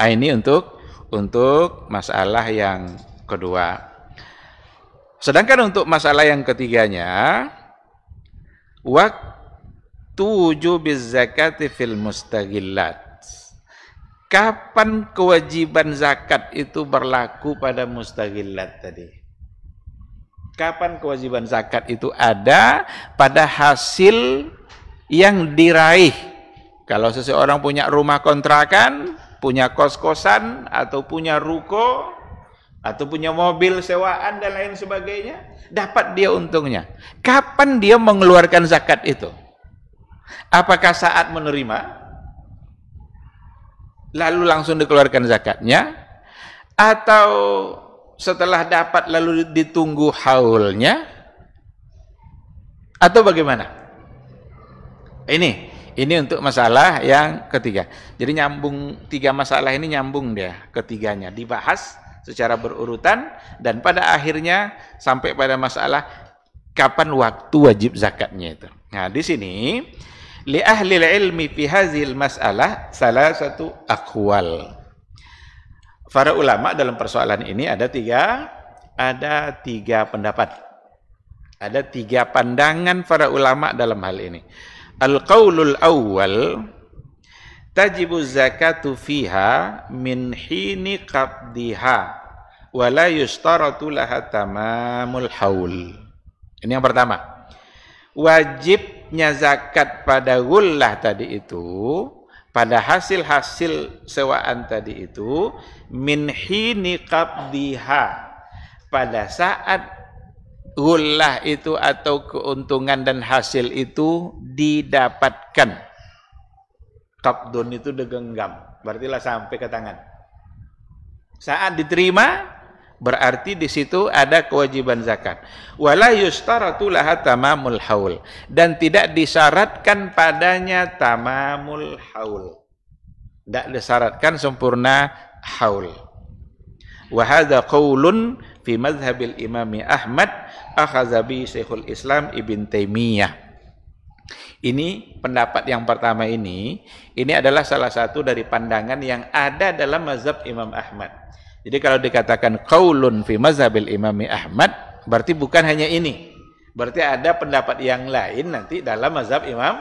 Nah, ini untuk untuk masalah yang kedua. Sedangkan untuk masalah yang ketiganya, waktu wujubiz zakat fil mustagillat. Kapan kewajiban zakat itu berlaku pada mustagillat tadi? Kapan kewajiban zakat itu ada pada hasil yang diraih? Kalau seseorang punya rumah kontrakan, punya kos-kosan, atau punya ruko, atau punya mobil sewaan dan lain sebagainya, dapat dia untungnya. Kapan dia mengeluarkan zakat itu? Apakah saat menerima? Lalu langsung dikeluarkan zakatnya? Atau setelah dapat lalu ditunggu haulnya? Atau bagaimana? Ini, ini untuk masalah yang ketiga. Jadi nyambung tiga masalah ini nyambung dia ketiganya dibahas secara berurutan dan pada akhirnya sampai pada masalah kapan waktu wajib zakatnya itu. Nah, di sini li ahli ilmi fi hazil masalah salah satu akwal. Para ulama dalam persoalan ini ada tiga ada tiga pendapat. Ada tiga pandangan para ulama dalam hal ini. Al-qaulul awal tajibu zakatu fiha min hini qabdiha wa la yustaratu laha tamamul haul. Ini yang pertama. Wajibnya zakat pada gullah tadi itu pada hasil-hasil sewaan tadi itu min hini qabdiha pada saat gullah itu atau keuntungan dan hasil itu didapatkan Kabdun itu degenggam, berarti lah sampai ke tangan. Saat diterima, Berarti di situ ada kewajiban zakat. Wala yustaratu laha tamamul haul dan tidak disyaratkan padanya tamamul haul. Tidak disyaratkan sempurna haul. Wa hadza qaulun fi madhhabil imami Ahmad akhazabi bi Syekhul Islam Ibn Taimiyah. Ini pendapat yang pertama ini, ini adalah salah satu dari pandangan yang ada dalam mazhab Imam Ahmad. Jadi kalau dikatakan qaulun fi mazhabil Imam Ahmad, berarti bukan hanya ini. Berarti ada pendapat yang lain nanti dalam mazhab Imam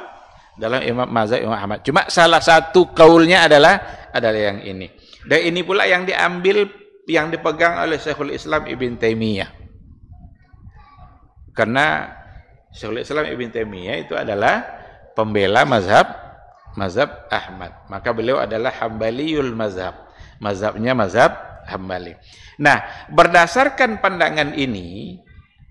dalam Imam mazhab Imam Ahmad. Cuma salah satu kaulnya adalah adalah yang ini. Dan ini pula yang diambil yang dipegang oleh Syekhul Islam Ibn Taimiyah. Karena Syekhul Islam Ibn Taimiyah itu adalah pembela mazhab mazhab Ahmad. Maka beliau adalah Hambaliyul mazhab. Mazhabnya mazhab Hambali. Nah, berdasarkan pandangan ini,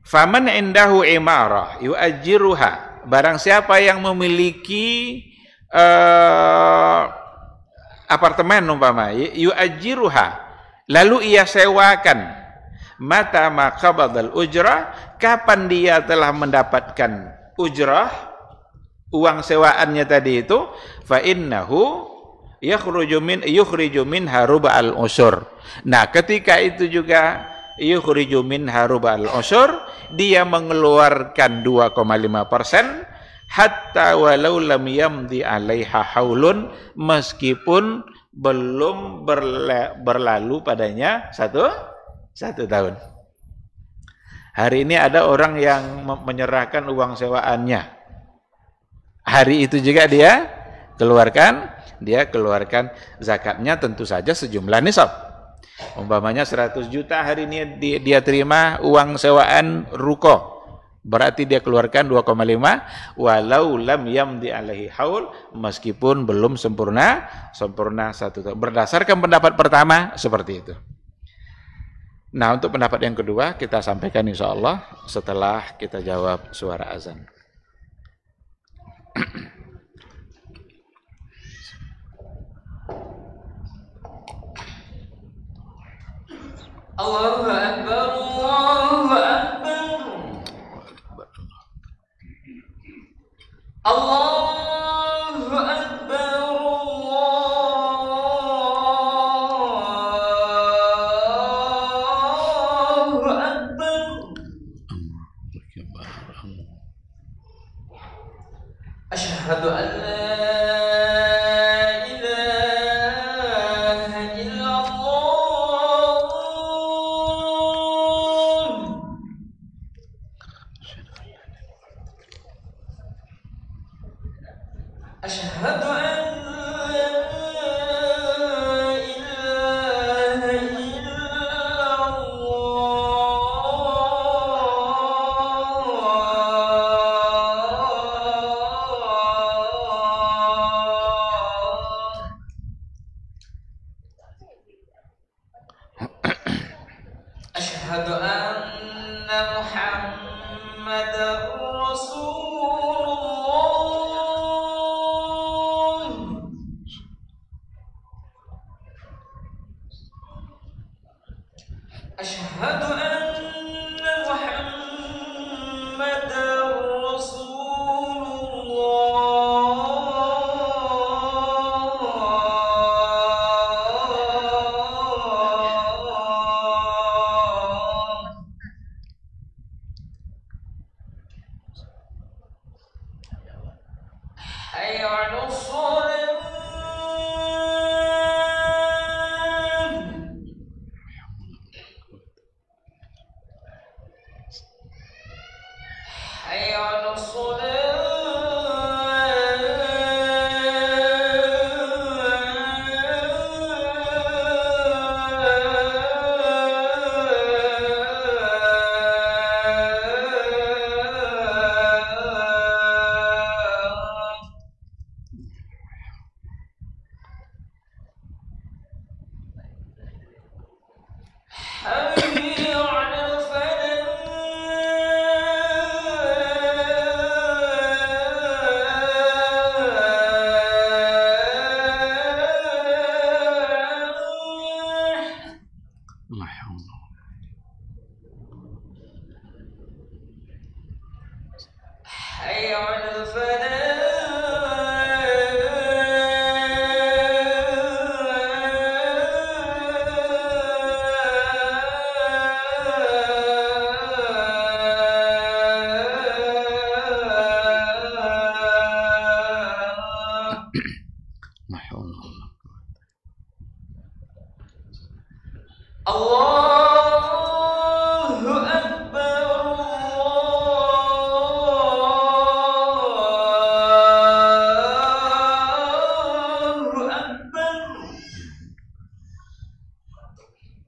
faman indahu imarah yu'ajiruha. Barang siapa yang memiliki uh, apartemen umpama, yu'ajiruha, lalu ia sewakan mata maka badal ujrah kapan dia telah mendapatkan ujrah uang sewaannya tadi itu fa innahu yakhruju min yukhriju min haruba al usur nah ketika itu juga yukhriju min haruba al usur dia mengeluarkan 2,5 persen hatta walau lam yamdi alaiha haulun meskipun belum berla berlalu padanya satu satu tahun. Hari ini ada orang yang menyerahkan uang sewaannya. Hari itu juga dia keluarkan, dia keluarkan zakatnya tentu saja sejumlah nisab. Umpamanya 100 juta hari ini dia, terima uang sewaan ruko. Berarti dia keluarkan 2,5 walau lam yamdi alaihi haul meskipun belum sempurna sempurna satu tahun. Berdasarkan pendapat pertama seperti itu. Nah untuk pendapat yang kedua kita sampaikan insya Allah setelah kita jawab suara azan. Allahu Akbar, Allahu Akbar. Allah أشهد أن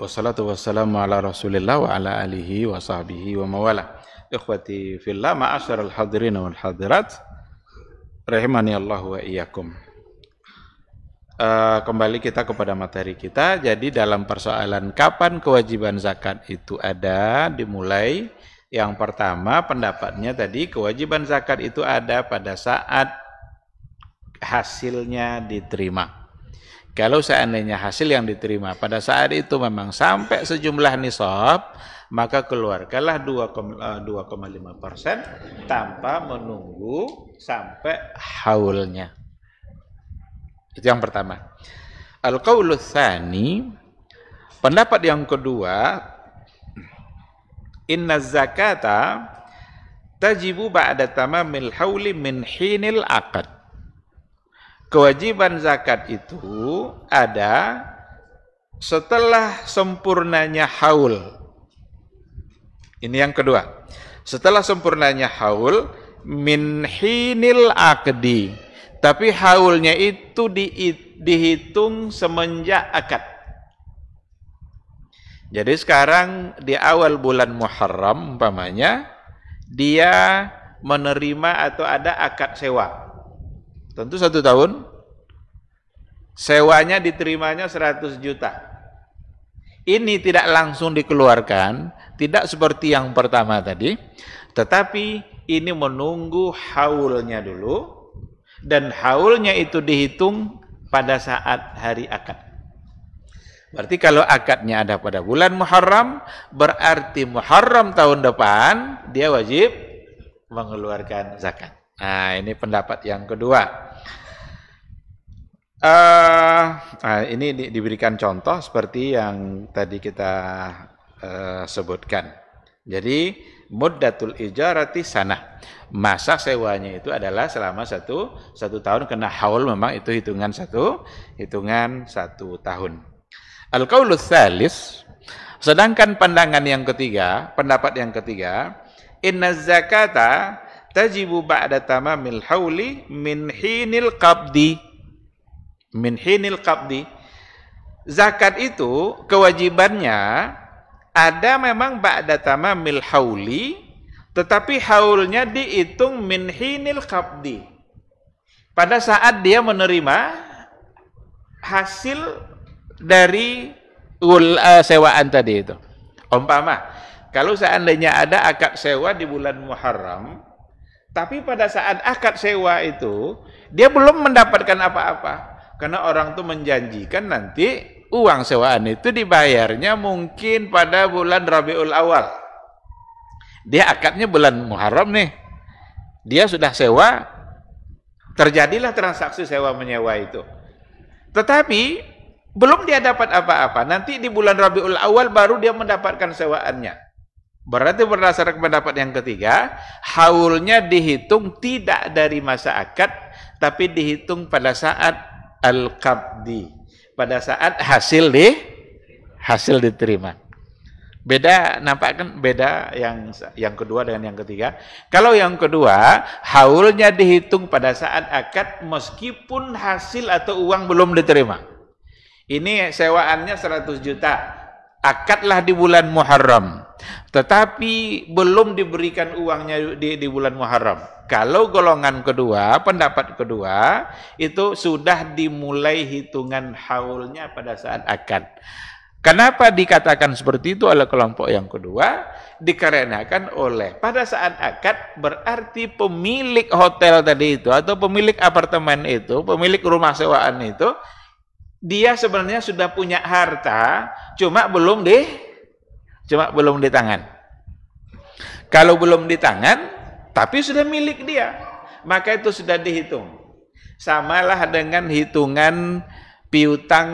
Wassalatu wassalamu ala rasulillah wa ala alihi wa sahbihi wa mawala. Ikhwati fillah al hadirin wal hadirat. Rahimani Allah wa iyakum Uh, eh, kembali kita kepada materi kita. Jadi dalam persoalan kapan kewajiban zakat itu ada dimulai yang pertama pendapatnya tadi kewajiban zakat itu ada pada saat hasilnya diterima kalau seandainya hasil yang diterima pada saat itu memang sampai sejumlah nisab, maka keluarkanlah 2,5 eh, persen tanpa menunggu sampai haulnya. Itu yang pertama. al qawluthani pendapat yang kedua, Inna zakata tajibu ba'da tamamil hauli min hinil aqad kewajiban zakat itu ada setelah sempurnanya haul. Ini yang kedua. Setelah sempurnanya haul min hinil akdi. Tapi haulnya itu di, dihitung semenjak akad. Jadi sekarang di awal bulan Muharram umpamanya dia menerima atau ada akad sewa. Tentu satu tahun, sewanya diterimanya 100 juta. Ini tidak langsung dikeluarkan, tidak seperti yang pertama tadi, tetapi ini menunggu haulnya dulu, dan haulnya itu dihitung pada saat hari akad. Berarti kalau akadnya ada pada bulan Muharram, berarti Muharram tahun depan dia wajib mengeluarkan zakat. Nah, ini pendapat yang kedua. Uh, nah ini di, diberikan contoh seperti yang tadi kita uh, sebutkan. Jadi muddatul ijarati sana. Masa sewanya itu adalah selama satu satu tahun kena haul memang itu hitungan satu hitungan satu tahun. Al qaulus salis sedangkan pandangan yang ketiga, pendapat yang ketiga, inna zakata tajibu ba'da tamamil hauli min hinil qabdi min hinil qabdi zakat itu kewajibannya ada memang ba'da tamamil hauli tetapi haulnya dihitung min hinil qabdi pada saat dia menerima hasil dari uh, sewaan tadi itu umpama kalau seandainya ada akad sewa di bulan Muharram tapi pada saat akad sewa itu, dia belum mendapatkan apa-apa. Karena orang itu menjanjikan nanti uang sewaan itu dibayarnya mungkin pada bulan Rabiul Awal. Dia akadnya bulan Muharram nih. Dia sudah sewa, terjadilah transaksi sewa menyewa itu. Tetapi belum dia dapat apa-apa. Nanti di bulan Rabiul Awal baru dia mendapatkan sewaannya. Berarti berdasarkan pendapat yang ketiga, haulnya dihitung tidak dari masa akad, tapi dihitung pada saat al-qabdi, pada saat hasil di hasil diterima. Beda nampak kan beda yang yang kedua dengan yang ketiga. Kalau yang kedua, haulnya dihitung pada saat akad meskipun hasil atau uang belum diterima. Ini sewaannya 100 juta akadlah di bulan Muharram tetapi belum diberikan uangnya di, di bulan Muharram. Kalau golongan kedua, pendapat kedua itu sudah dimulai hitungan haulnya pada saat akad. Kenapa dikatakan seperti itu oleh kelompok yang kedua? Dikarenakan oleh pada saat akad berarti pemilik hotel tadi itu atau pemilik apartemen itu, pemilik rumah sewaan itu dia sebenarnya sudah punya harta, cuma belum di cuma belum di tangan. Kalau belum di tangan, tapi sudah milik dia, maka itu sudah dihitung. Samalah dengan hitungan piutang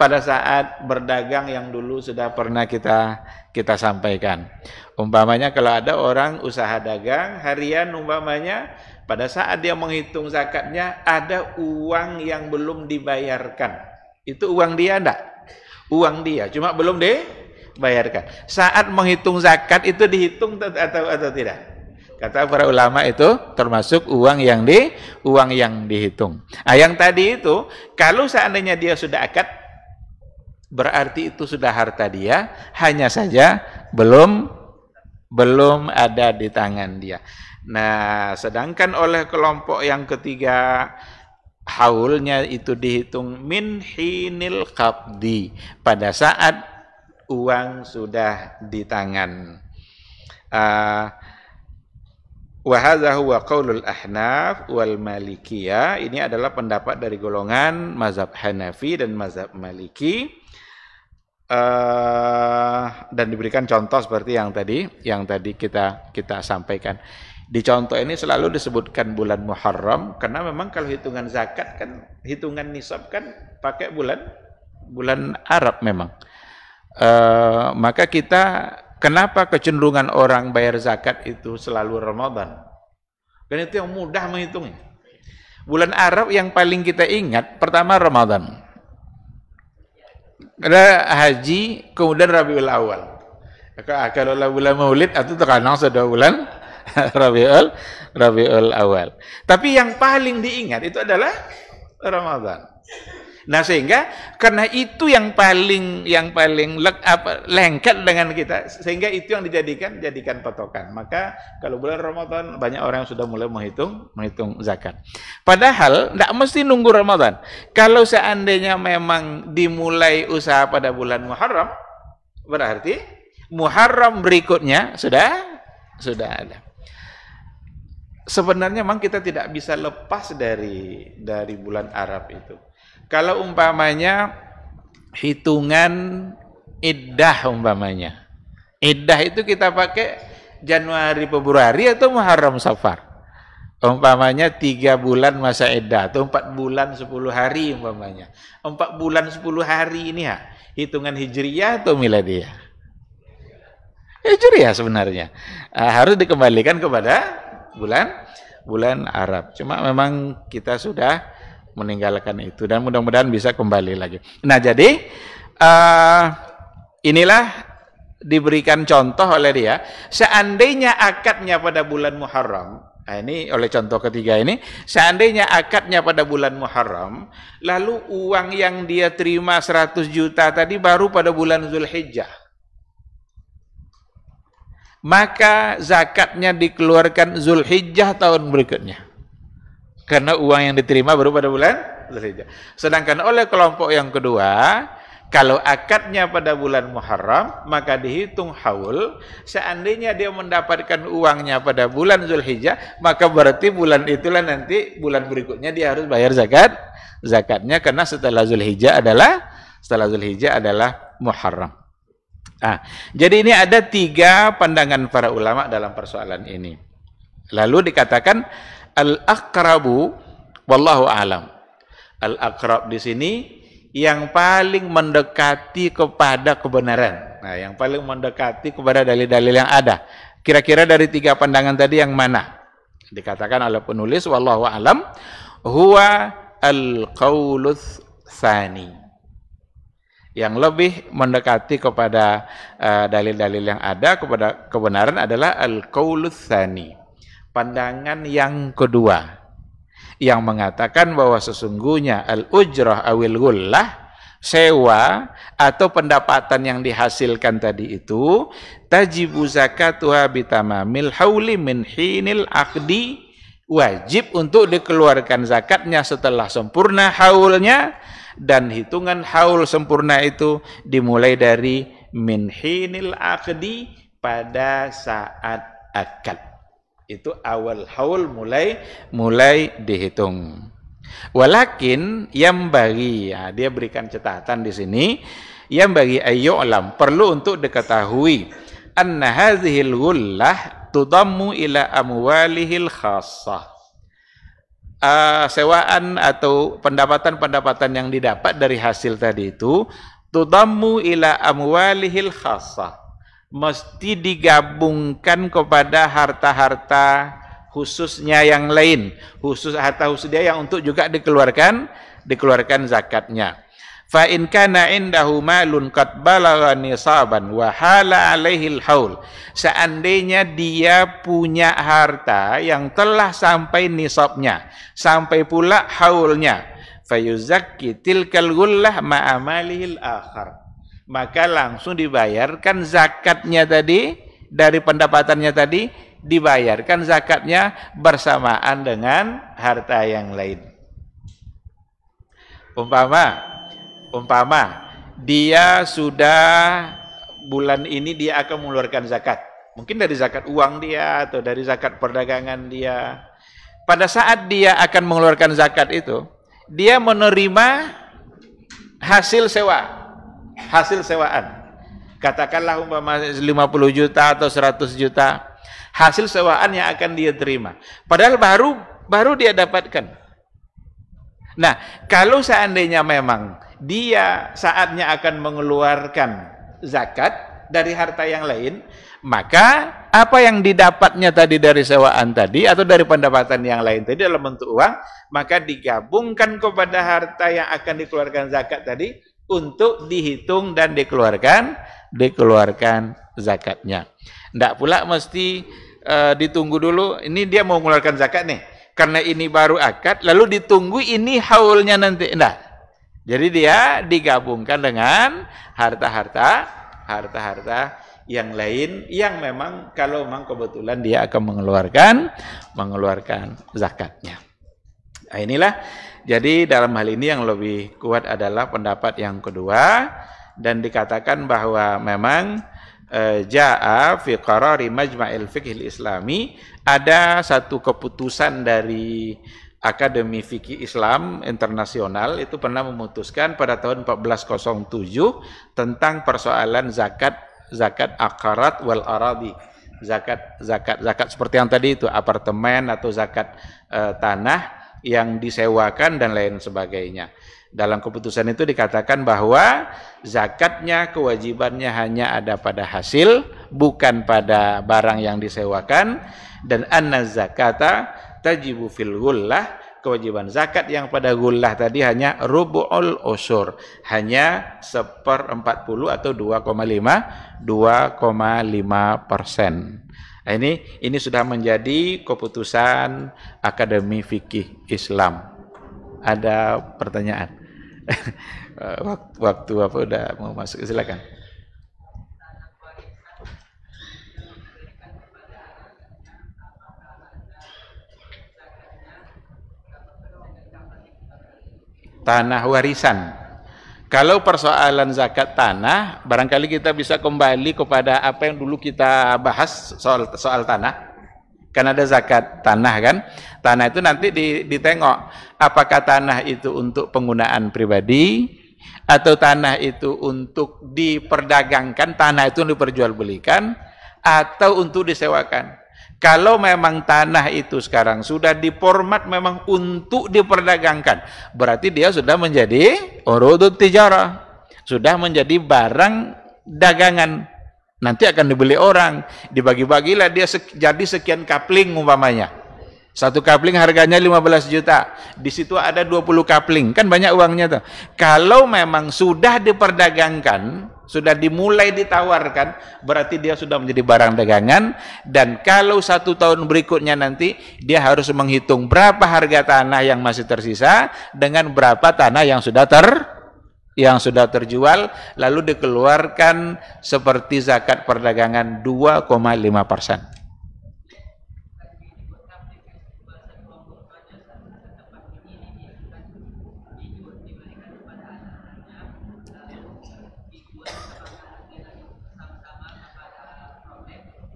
pada saat berdagang yang dulu sudah pernah kita kita sampaikan. Umpamanya kalau ada orang usaha dagang harian umpamanya pada saat dia menghitung zakatnya ada uang yang belum dibayarkan. Itu uang dia enggak? Uang dia, cuma belum dibayarkan. Saat menghitung zakat itu dihitung atau atau tidak? Kata para ulama itu termasuk uang yang di uang yang dihitung. Ah yang tadi itu kalau seandainya dia sudah akad berarti itu sudah harta dia, hanya saja belum belum ada di tangan dia. Nah, sedangkan oleh kelompok yang ketiga haulnya itu dihitung min hinil qabdi pada saat uang sudah di tangan. Uh, wa qaulul ahnaf wal malikiyah. Ini adalah pendapat dari golongan mazhab Hanafi dan mazhab Maliki. Uh, dan diberikan contoh seperti yang tadi yang tadi kita kita sampaikan. Di contoh ini selalu disebutkan bulan Muharram karena memang kalau hitungan zakat kan hitungan nisab kan pakai bulan bulan Arab memang. E, maka kita kenapa kecenderungan orang bayar zakat itu selalu Ramadan? Karena itu yang mudah menghitungnya. Bulan Arab yang paling kita ingat pertama Ramadan. Ada haji kemudian Rabiul Awal. Kalau bulan Maulid itu terkenal sudah bulan Rabiul Rabiul Awal. Tapi yang paling diingat itu adalah Ramadan. Nah, sehingga karena itu yang paling yang paling le, apa, lengket dengan kita, sehingga itu yang dijadikan jadikan patokan. Maka kalau bulan Ramadan banyak orang yang sudah mulai menghitung menghitung zakat. Padahal tidak mesti nunggu Ramadan. Kalau seandainya memang dimulai usaha pada bulan Muharram, berarti Muharram berikutnya sudah sudah ada sebenarnya memang kita tidak bisa lepas dari dari bulan Arab itu. Kalau umpamanya hitungan iddah umpamanya. Iddah itu kita pakai Januari, Februari atau Muharram Safar. Umpamanya tiga bulan masa iddah atau empat bulan sepuluh hari umpamanya. Empat bulan sepuluh hari ini ya, hitungan Hijriyah atau Miladiyah? Hijriyah sebenarnya. Ah, harus dikembalikan kepada bulan bulan Arab. Cuma memang kita sudah meninggalkan itu dan mudah-mudahan bisa kembali lagi. Nah, jadi uh, inilah diberikan contoh oleh dia. Seandainya akadnya pada bulan Muharram, nah ini oleh contoh ketiga ini, seandainya akadnya pada bulan Muharram, lalu uang yang dia terima 100 juta tadi baru pada bulan Zulhijjah maka zakatnya dikeluarkan Zulhijjah tahun berikutnya. Karena uang yang diterima baru pada bulan Zulhijjah. Sedangkan oleh kelompok yang kedua, kalau akadnya pada bulan Muharram, maka dihitung haul. Seandainya dia mendapatkan uangnya pada bulan Zulhijjah, maka berarti bulan itulah nanti bulan berikutnya dia harus bayar zakat. Zakatnya karena setelah Zulhijjah adalah setelah Zulhijjah adalah Muharram. Ah, jadi ini ada tiga pandangan para ulama dalam persoalan ini. Lalu dikatakan al-akrabu wallahu alam. Al-akrab di sini yang paling mendekati kepada kebenaran. Nah, yang paling mendekati kepada dalil-dalil yang ada. Kira-kira dari tiga pandangan tadi yang mana? Dikatakan oleh penulis wallahu alam huwa al-qaulus tsani yang lebih mendekati kepada eh, dalil-dalil uh, yang ada kepada kebenaran adalah al qaulutsani pandangan yang kedua yang mengatakan bahwa sesungguhnya al-ujrah awil gullah sewa atau pendapatan yang dihasilkan tadi itu tajibu zakatuha bitamamil hauli min hinil akdi wajib untuk dikeluarkan zakatnya setelah sempurna haulnya dan hitungan haul sempurna itu dimulai dari minhinil akdi pada saat akad itu awal haul mulai mulai dihitung walakin yang bagi ya, dia berikan catatan di sini yang bagi alam perlu untuk diketahui an hadhil gullah tudammu ila amwalihil khassah uh, sewaan atau pendapatan-pendapatan yang didapat dari hasil tadi itu tudammu ila amwalihil khassah mesti digabungkan kepada harta-harta khususnya yang lain khusus harta khusus dia yang untuk juga dikeluarkan dikeluarkan zakatnya fa in kana indahu malun qad balagha nisaban wa hala alaihi haul seandainya dia punya harta yang telah sampai nisabnya sampai pula haulnya yuzakki tilkal gullah ma'amalihil akhar maka langsung dibayarkan zakatnya tadi dari pendapatannya tadi dibayarkan zakatnya bersamaan dengan harta yang lain umpama umpama dia sudah bulan ini dia akan mengeluarkan zakat. Mungkin dari zakat uang dia atau dari zakat perdagangan dia. Pada saat dia akan mengeluarkan zakat itu, dia menerima hasil sewa, hasil sewaan. Katakanlah umpama 50 juta atau 100 juta, hasil sewaan yang akan dia terima. Padahal baru baru dia dapatkan. Nah, kalau seandainya memang dia saatnya akan mengeluarkan zakat dari harta yang lain, maka apa yang didapatnya tadi dari sewaan tadi atau dari pendapatan yang lain tadi dalam bentuk uang, maka digabungkan kepada harta yang akan dikeluarkan zakat tadi untuk dihitung dan dikeluarkan dikeluarkan zakatnya. Tidak pula mesti uh, ditunggu dulu, ini dia mau mengeluarkan zakat nih, karena ini baru akad, lalu ditunggu ini haulnya nanti. Nah, jadi dia digabungkan dengan harta-harta harta-harta yang lain yang memang kalau memang kebetulan dia akan mengeluarkan mengeluarkan zakatnya. Nah, inilah jadi dalam hal ini yang lebih kuat adalah pendapat yang kedua dan dikatakan bahwa memang e, jaa fi qarari majma'il fiqhil islami ada satu keputusan dari Akademi Fikih Islam Internasional itu pernah memutuskan pada tahun 1407 tentang persoalan zakat zakat akarat wal aradi zakat zakat zakat seperti yang tadi itu apartemen atau zakat e, tanah yang disewakan dan lain sebagainya. Dalam keputusan itu dikatakan bahwa zakatnya kewajibannya hanya ada pada hasil bukan pada barang yang disewakan dan anna zakata tajibu fil gullah kewajiban zakat yang pada gullah tadi hanya rubu'ul usur hanya seperempat puluh atau 2,5 2,5 persen nah, ini ini sudah menjadi keputusan Akademi Fikih Islam ada pertanyaan waktu, waktu apa udah mau masuk silakan tanah warisan. Kalau persoalan zakat tanah, barangkali kita bisa kembali kepada apa yang dulu kita bahas soal soal tanah. Karena ada zakat tanah kan? Tanah itu nanti ditengok apakah tanah itu untuk penggunaan pribadi atau tanah itu untuk diperdagangkan, tanah itu diperjualbelikan atau untuk disewakan. Kalau memang tanah itu sekarang sudah diformat memang untuk diperdagangkan, berarti dia sudah menjadi urudut tijarah. Sudah menjadi barang dagangan. Nanti akan dibeli orang, dibagi-bagilah dia sek jadi sekian kapling umpamanya. Satu kapling harganya 15 juta. Di situ ada 20 kapling, kan banyak uangnya tuh. Kalau memang sudah diperdagangkan, sudah dimulai ditawarkan, berarti dia sudah menjadi barang dagangan. Dan kalau satu tahun berikutnya nanti, dia harus menghitung berapa harga tanah yang masih tersisa dengan berapa tanah yang sudah ter yang sudah terjual, lalu dikeluarkan seperti zakat perdagangan 2,5 persen.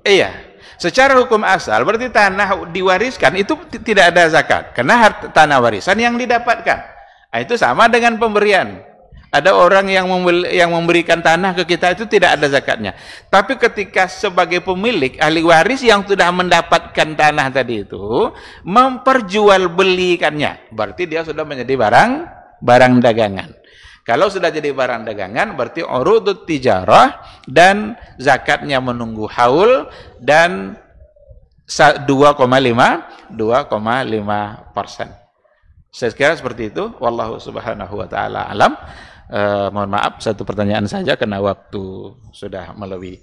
Iya. Secara hukum asal berarti tanah diwariskan itu tidak ada zakat karena tanah warisan yang didapatkan. Nah, itu sama dengan pemberian. Ada orang yang membeli, yang memberikan tanah ke kita itu tidak ada zakatnya. Tapi ketika sebagai pemilik ahli waris yang sudah mendapatkan tanah tadi itu memperjualbelikannya, berarti dia sudah menjadi barang barang dagangan. Kalau sudah jadi barang dagangan berarti urudut tijarah dan zakatnya menunggu haul dan 2,5 2,5 persen. Saya kira seperti itu. Wallahu subhanahu wa ta'ala alam. Eh, mohon maaf, satu pertanyaan saja karena waktu sudah melebihi.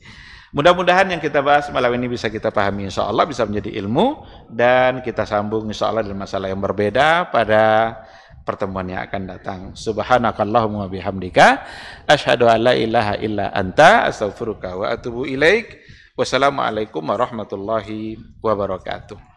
Mudah-mudahan yang kita bahas malam ini bisa kita pahami insya Allah, bisa menjadi ilmu. Dan kita sambung insya Allah dengan masalah yang berbeda pada pertemuan yang akan datang. Subhanakallahumma bihamdika asyhadu an la ilaha illa anta astaghfiruka wa atubu ilaik. Wassalamualaikum warahmatullahi wabarakatuh.